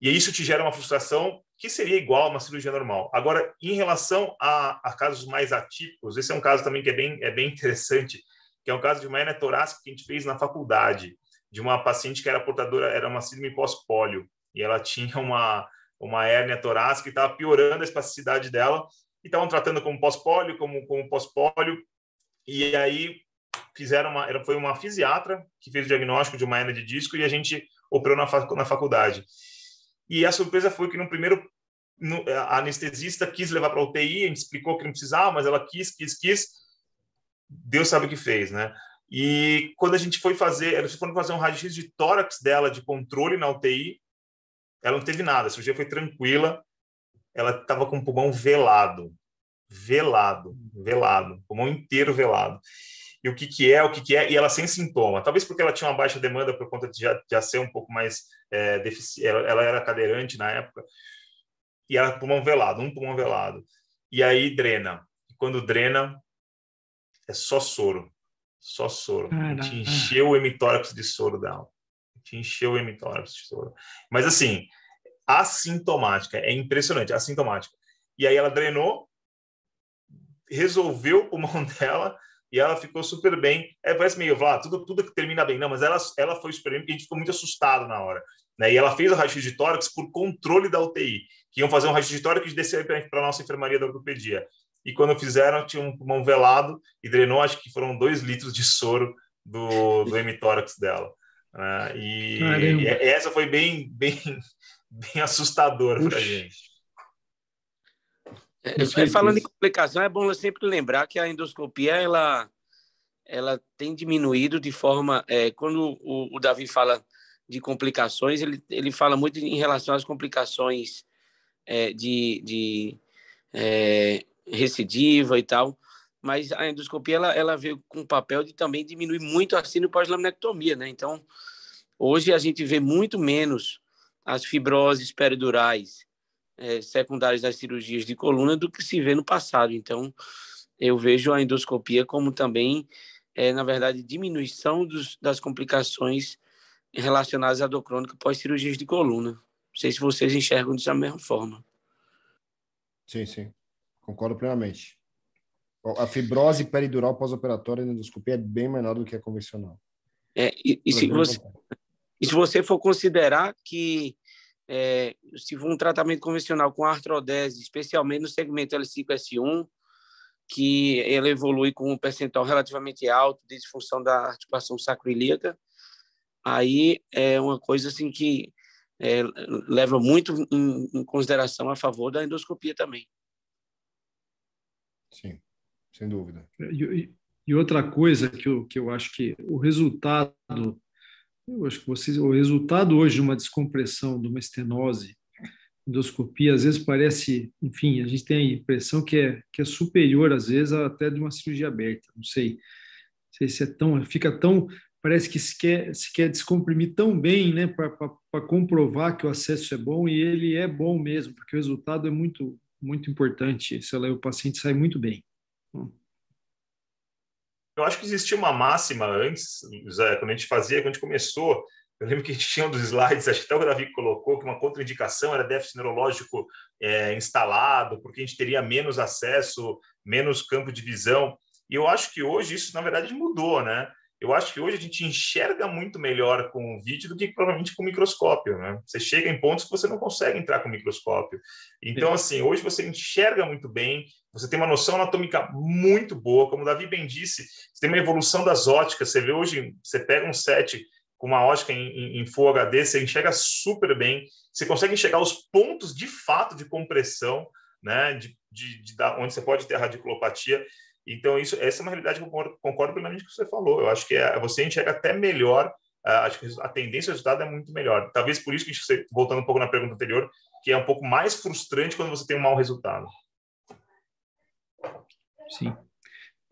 e isso te gera uma frustração que seria igual a uma cirurgia normal. Agora, em relação a, a, casos mais atípicos, esse é um caso também que é bem, é bem interessante, que é um caso de uma hernia torácica que a gente fez na faculdade, de uma paciente que era portadora, era uma síndrome pós-pólio, e ela tinha uma, uma hérnia torácica e estava piorando a espasticidade dela, e estavam tratando como pós-pólio, como, como pós-pólio, e aí fizeram uma, era, foi uma fisiatra que fez o diagnóstico de uma hernia de disco e a gente operou na, fac, na faculdade. E a surpresa foi que no primeiro no, a anestesista quis levar para UTI, a gente explicou que não precisava, mas ela quis, quis, quis. Deus sabe o que fez, né? E quando a gente foi fazer, eles foram fazer um raio-x de tórax dela de controle na UTI, ela não teve nada, a cirurgia foi tranquila. Ela estava com o pulmão velado, velado, velado, pulmão inteiro velado e o que, que é, o que, que é, e ela sem sintoma. Talvez porque ela tinha uma baixa demanda por conta de já, já ser um pouco mais é, deficiente, ela, ela, era cadeirante na época, e ela pulmão velado, um pulmão velado. E aí drena. E quando drena, é só soro. Só soro. Caraca. Te encheu o hemitórax de soro dela. Te encheu o hemitórax de soro. Mas assim, assintomática. É impressionante, assintomática. E aí ela drenou, resolveu o pulmão dela, e ela ficou super bem. É, parece meio, lá, ah, tudo, tudo que termina bem. Não, mas ela, ela foi super bem porque a gente ficou muito assustado na hora. Né? E ela fez o raio-x de tórax por controle da UTI, que iam fazer um raio-x de tórax e descer para a nossa enfermaria da ortopedia. E quando fizeram, tinha um pulmão velado e drenou, acho que foram dois litros de soro do, do hemitórax dela. Né? E, e, essa foi bem, bem, bem assustadora para a gente. É, é falando em complicação, é bom sempre lembrar que a endoscopia ela, ela tem diminuído de forma. É, quando o, o, Davi fala de complicações, ele, ele fala muito em relação às complicações é, de, de é, recidiva e tal, mas a endoscopia ela, ela veio com o papel de também diminuir muito a síndrome pós-laminectomia, né? Então, hoje a gente vê muito menos as fibroses peridurais é, secundárias às cirurgias de coluna do que se vê no passado. Então, eu vejo a endoscopia como também, é, na verdade, diminuição dos, das complicações relacionadas à dor crônica pós cirurgias de coluna. Não sei se vocês enxergam dessa mesma forma. Sim, sim. Concordo plenamente. A fibrose peridural pós-operatória na endoscopia é bem menor do que a convencional. É, e, e, se você, e se você for considerar que é, se for um tratamento convencional com artrodese, especialmente no segmento L5S1, que ela evolui com um percentual relativamente alto de disfunção da articulação sacroiliaca, aí é uma coisa assim que é, leva muito em, em consideração a favor da endoscopia também. Sim, sem dúvida. E, e outra coisa que eu, que eu acho que o resultado eu acho que vocês, o resultado hoje de uma descompressão, de uma estenose, endoscopia, às vezes parece, enfim, a gente tem a impressão que é, que é superior, às vezes, até de uma cirurgia aberta. Não sei, não sei se é tão, fica tão, parece que se quer, se quer descomprimir tão bem, né, para comprovar que o acesso é bom e ele é bom mesmo, porque o resultado é muito, muito importante. Sei lá, o paciente sai muito bem. Bom. Eu acho que existia uma máxima antes, Zé, quando a gente fazia, quando a gente começou, eu lembro que a gente tinha um dos slides, acho que até o Davi colocou, que uma contraindicação era déficit neurológico é, instalado, porque a gente teria menos acesso, menos campo de visão. E eu acho que hoje isso, na verdade, mudou, né? eu acho que hoje a gente enxerga muito melhor com o vídeo do que provavelmente com o microscópio, né? Você chega em pontos que você não consegue entrar com o microscópio. Então, assim, hoje você enxerga muito bem, você tem uma noção anatômica muito boa, como o Davi bem disse, você tem uma evolução das óticas. Você vê hoje, você pega um set com uma ótica em, em, Full HD, você enxerga super bem, você consegue enxergar os pontos de fato de compressão, né? De, de, de, de onde você pode ter a radiculopatia. Então, isso, essa é uma realidade que eu concordo, concordo plenamente com o que você falou. Eu acho que é, você enxerga até melhor, ah, acho que a tendência do resultado é muito melhor. Talvez por isso que, gente, voltando um pouco na pergunta anterior, que é um pouco mais frustrante quando você tem um mau resultado. Sim.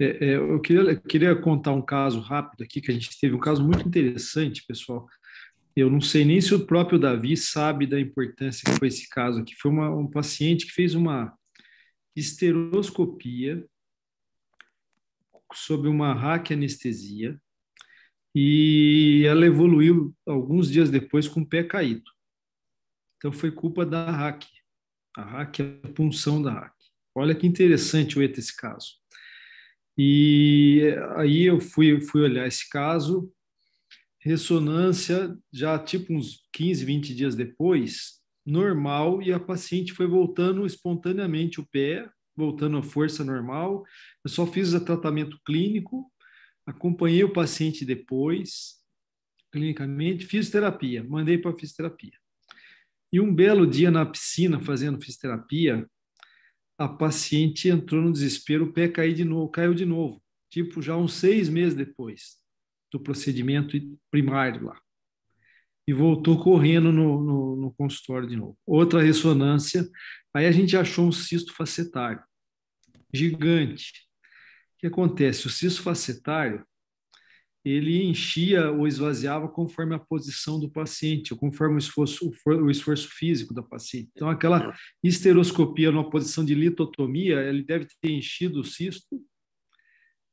É, é, eu queria, queria contar um caso rápido aqui, que a gente teve um caso muito interessante, pessoal. Eu não sei nem se o próprio Davi sabe da importância que foi esse caso aqui. Foi uma, um paciente que fez uma esteroscopia sob uma raquianestesia e ela evoluiu alguns dias depois com o pé caído. Então foi culpa da raque A hack, é a punção da raque Olha que interessante o esse caso. E aí eu fui, fui olhar esse caso, ressonância, já tipo uns 15, 20 dias depois, normal, e a paciente foi voltando espontaneamente o pé, voltando à força normal, eu só fiz o tratamento clínico, acompanhei o paciente depois, clinicamente, fisioterapia, mandei para fisioterapia. E um belo dia na piscina, fazendo fisioterapia, a paciente entrou no desespero, o pé caiu de novo, caiu de novo, tipo já uns seis meses depois do procedimento primário lá. E voltou correndo no, no, no consultório de novo. Outra ressonância, aí a gente achou um cisto facetário, gigante, que acontece? O cisto facetário ele enchia ou esvaziava conforme a posição do paciente, ou conforme o esforço, o esforço físico da paciente. Então, aquela esteroscopia numa posição de litotomia, ele deve ter enchido o cisto,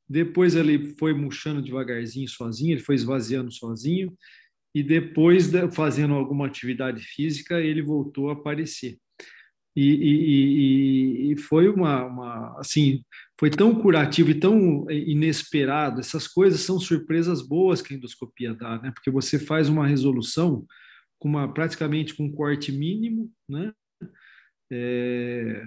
depois ele foi murchando devagarzinho sozinho, ele foi esvaziando sozinho, e depois, fazendo alguma atividade física, ele voltou a aparecer. E, e, e, e foi uma, uma, assim, foi tão curativo e tão eh, inesperado. Essas coisas são surpresas boas que a endoscopia dá, né? Porque você faz uma resolução com uma praticamente com um corte mínimo, né? É,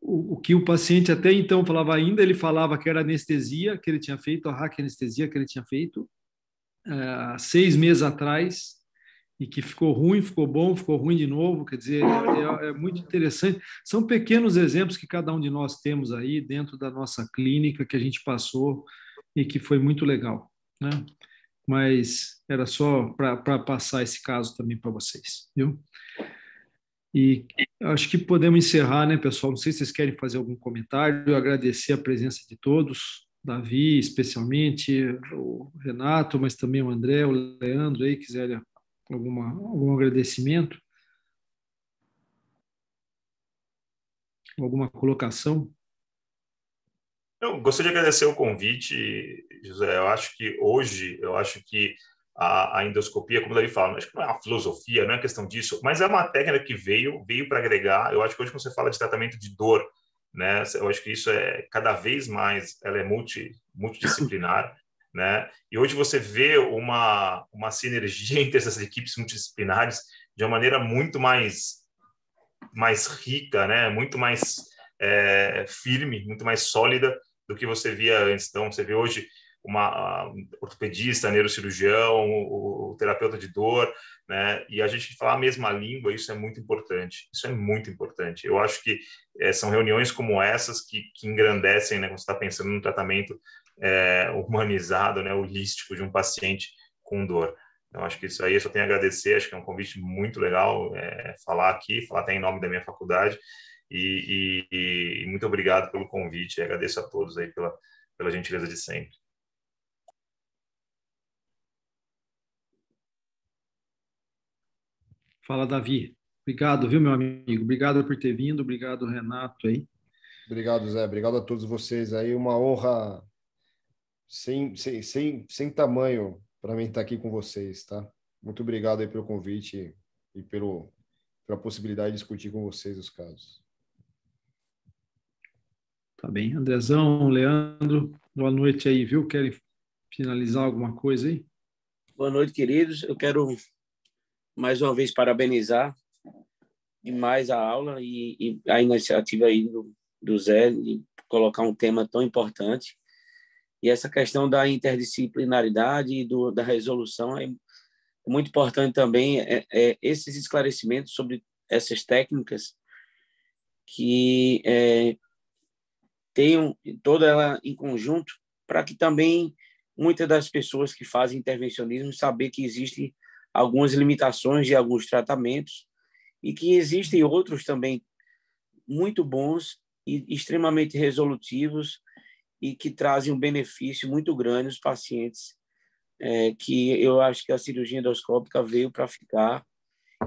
o, o, que o paciente até então falava ainda, ele falava que era anestesia que ele tinha feito, a hack anestesia que ele tinha feito eh, há seis meses atrás, e que ficou ruim, ficou bom, ficou ruim de novo. Quer dizer, é, é, é, muito interessante. São pequenos exemplos que cada um de nós temos aí dentro da nossa clínica que a gente passou e que foi muito legal, né? Mas era só para passar esse caso também para vocês, viu? E acho que podemos encerrar, né, pessoal? Não sei se vocês querem fazer algum comentário. Eu agradecer a presença de todos, Davi, especialmente, o Renato, mas também o André, o Leandro aí, quiserem alguma, algum agradecimento? Alguma colocação? Eu gostaria de agradecer o convite, José. Eu acho que hoje, eu acho que a, a endoscopia, como ele fala, acho que não é uma filosofia, não é questão disso, mas é uma técnica que veio, veio para agregar. Eu acho que hoje quando você fala de tratamento de dor, né, eu acho que isso é cada vez mais, ela é multi, multidisciplinar. Né? E hoje você vê uma, uma sinergia entre essas equipes multidisciplinares de uma maneira muito mais, mais rica, né? muito mais é, firme, muito mais sólida do que você via antes. Então, você vê hoje uma um ortopedista, neurocirurgião, o, o, terapeuta de dor, né? E a gente falar a mesma língua, isso é muito importante. Isso é muito importante. Eu acho que é, são reuniões como essas que, que engrandecem, né? Quando você está pensando no tratamento é, humanizado, né, holístico de um paciente com dor. Então, acho que isso aí eu só tenho a agradecer, acho que é um convite muito legal é, falar aqui, falar até em nome da minha faculdade, e, e, e muito obrigado pelo convite, e agradeço a todos aí pela, pela gentileza de sempre. Fala, Davi. Obrigado, viu, meu amigo? Obrigado por ter vindo, obrigado, Renato, aí. Obrigado, Zé. Obrigado a todos vocês aí. Uma honra sem, sem, sem, sem tamanho para mim estar tá aqui com vocês, tá? Muito obrigado aí pelo convite e pelo, pela possibilidade de discutir com vocês os casos. Tá bem, Andrezão, Leandro, boa noite aí, viu? Querem finalizar alguma coisa aí? Boa noite, queridos. Eu quero mais uma vez parabenizar demais a aula e, e a iniciativa aí do, do Zé de colocar um tema tão importante e essa questão da interdisciplinaridade e do, da resolução é muito importante também é, é, esses esclarecimentos sobre essas técnicas que é, tenham toda ela em conjunto para que também muitas das pessoas que fazem intervencionismo saber que existem algumas limitações de alguns tratamentos e que existem outros também muito bons e extremamente resolutivos e que trazem um benefício muito grande aos pacientes, é, que eu acho que a cirurgia endoscópica veio para ficar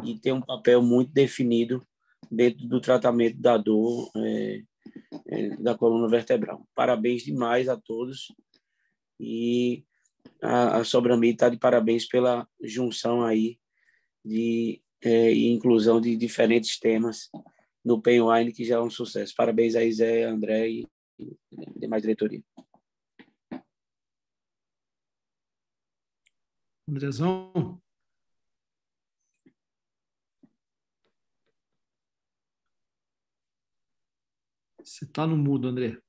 e tem um papel muito definido dentro do tratamento da dor é, é, da coluna vertebral. Parabéns demais a todos e a, a Sobrami está de parabéns pela junção aí de é, e inclusão de diferentes temas no Penwine, que já é um sucesso. Parabéns a Zé, André e demais diretoria. Andrezão? Você está no mudo, André.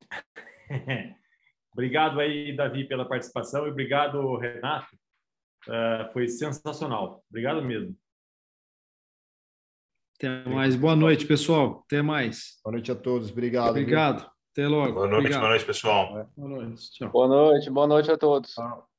obrigado aí, Davi, pela participação e obrigado, Renato. Uh, foi sensacional. Obrigado mesmo. Até mais. Boa noite, pessoal. Até mais. Boa noite a todos. Obrigado. Obrigado. Viu? Até logo. Boa noite, Obrigado. boa noite, pessoal. Boa noite. Tchau. Boa noite, boa noite a todos. Tchau.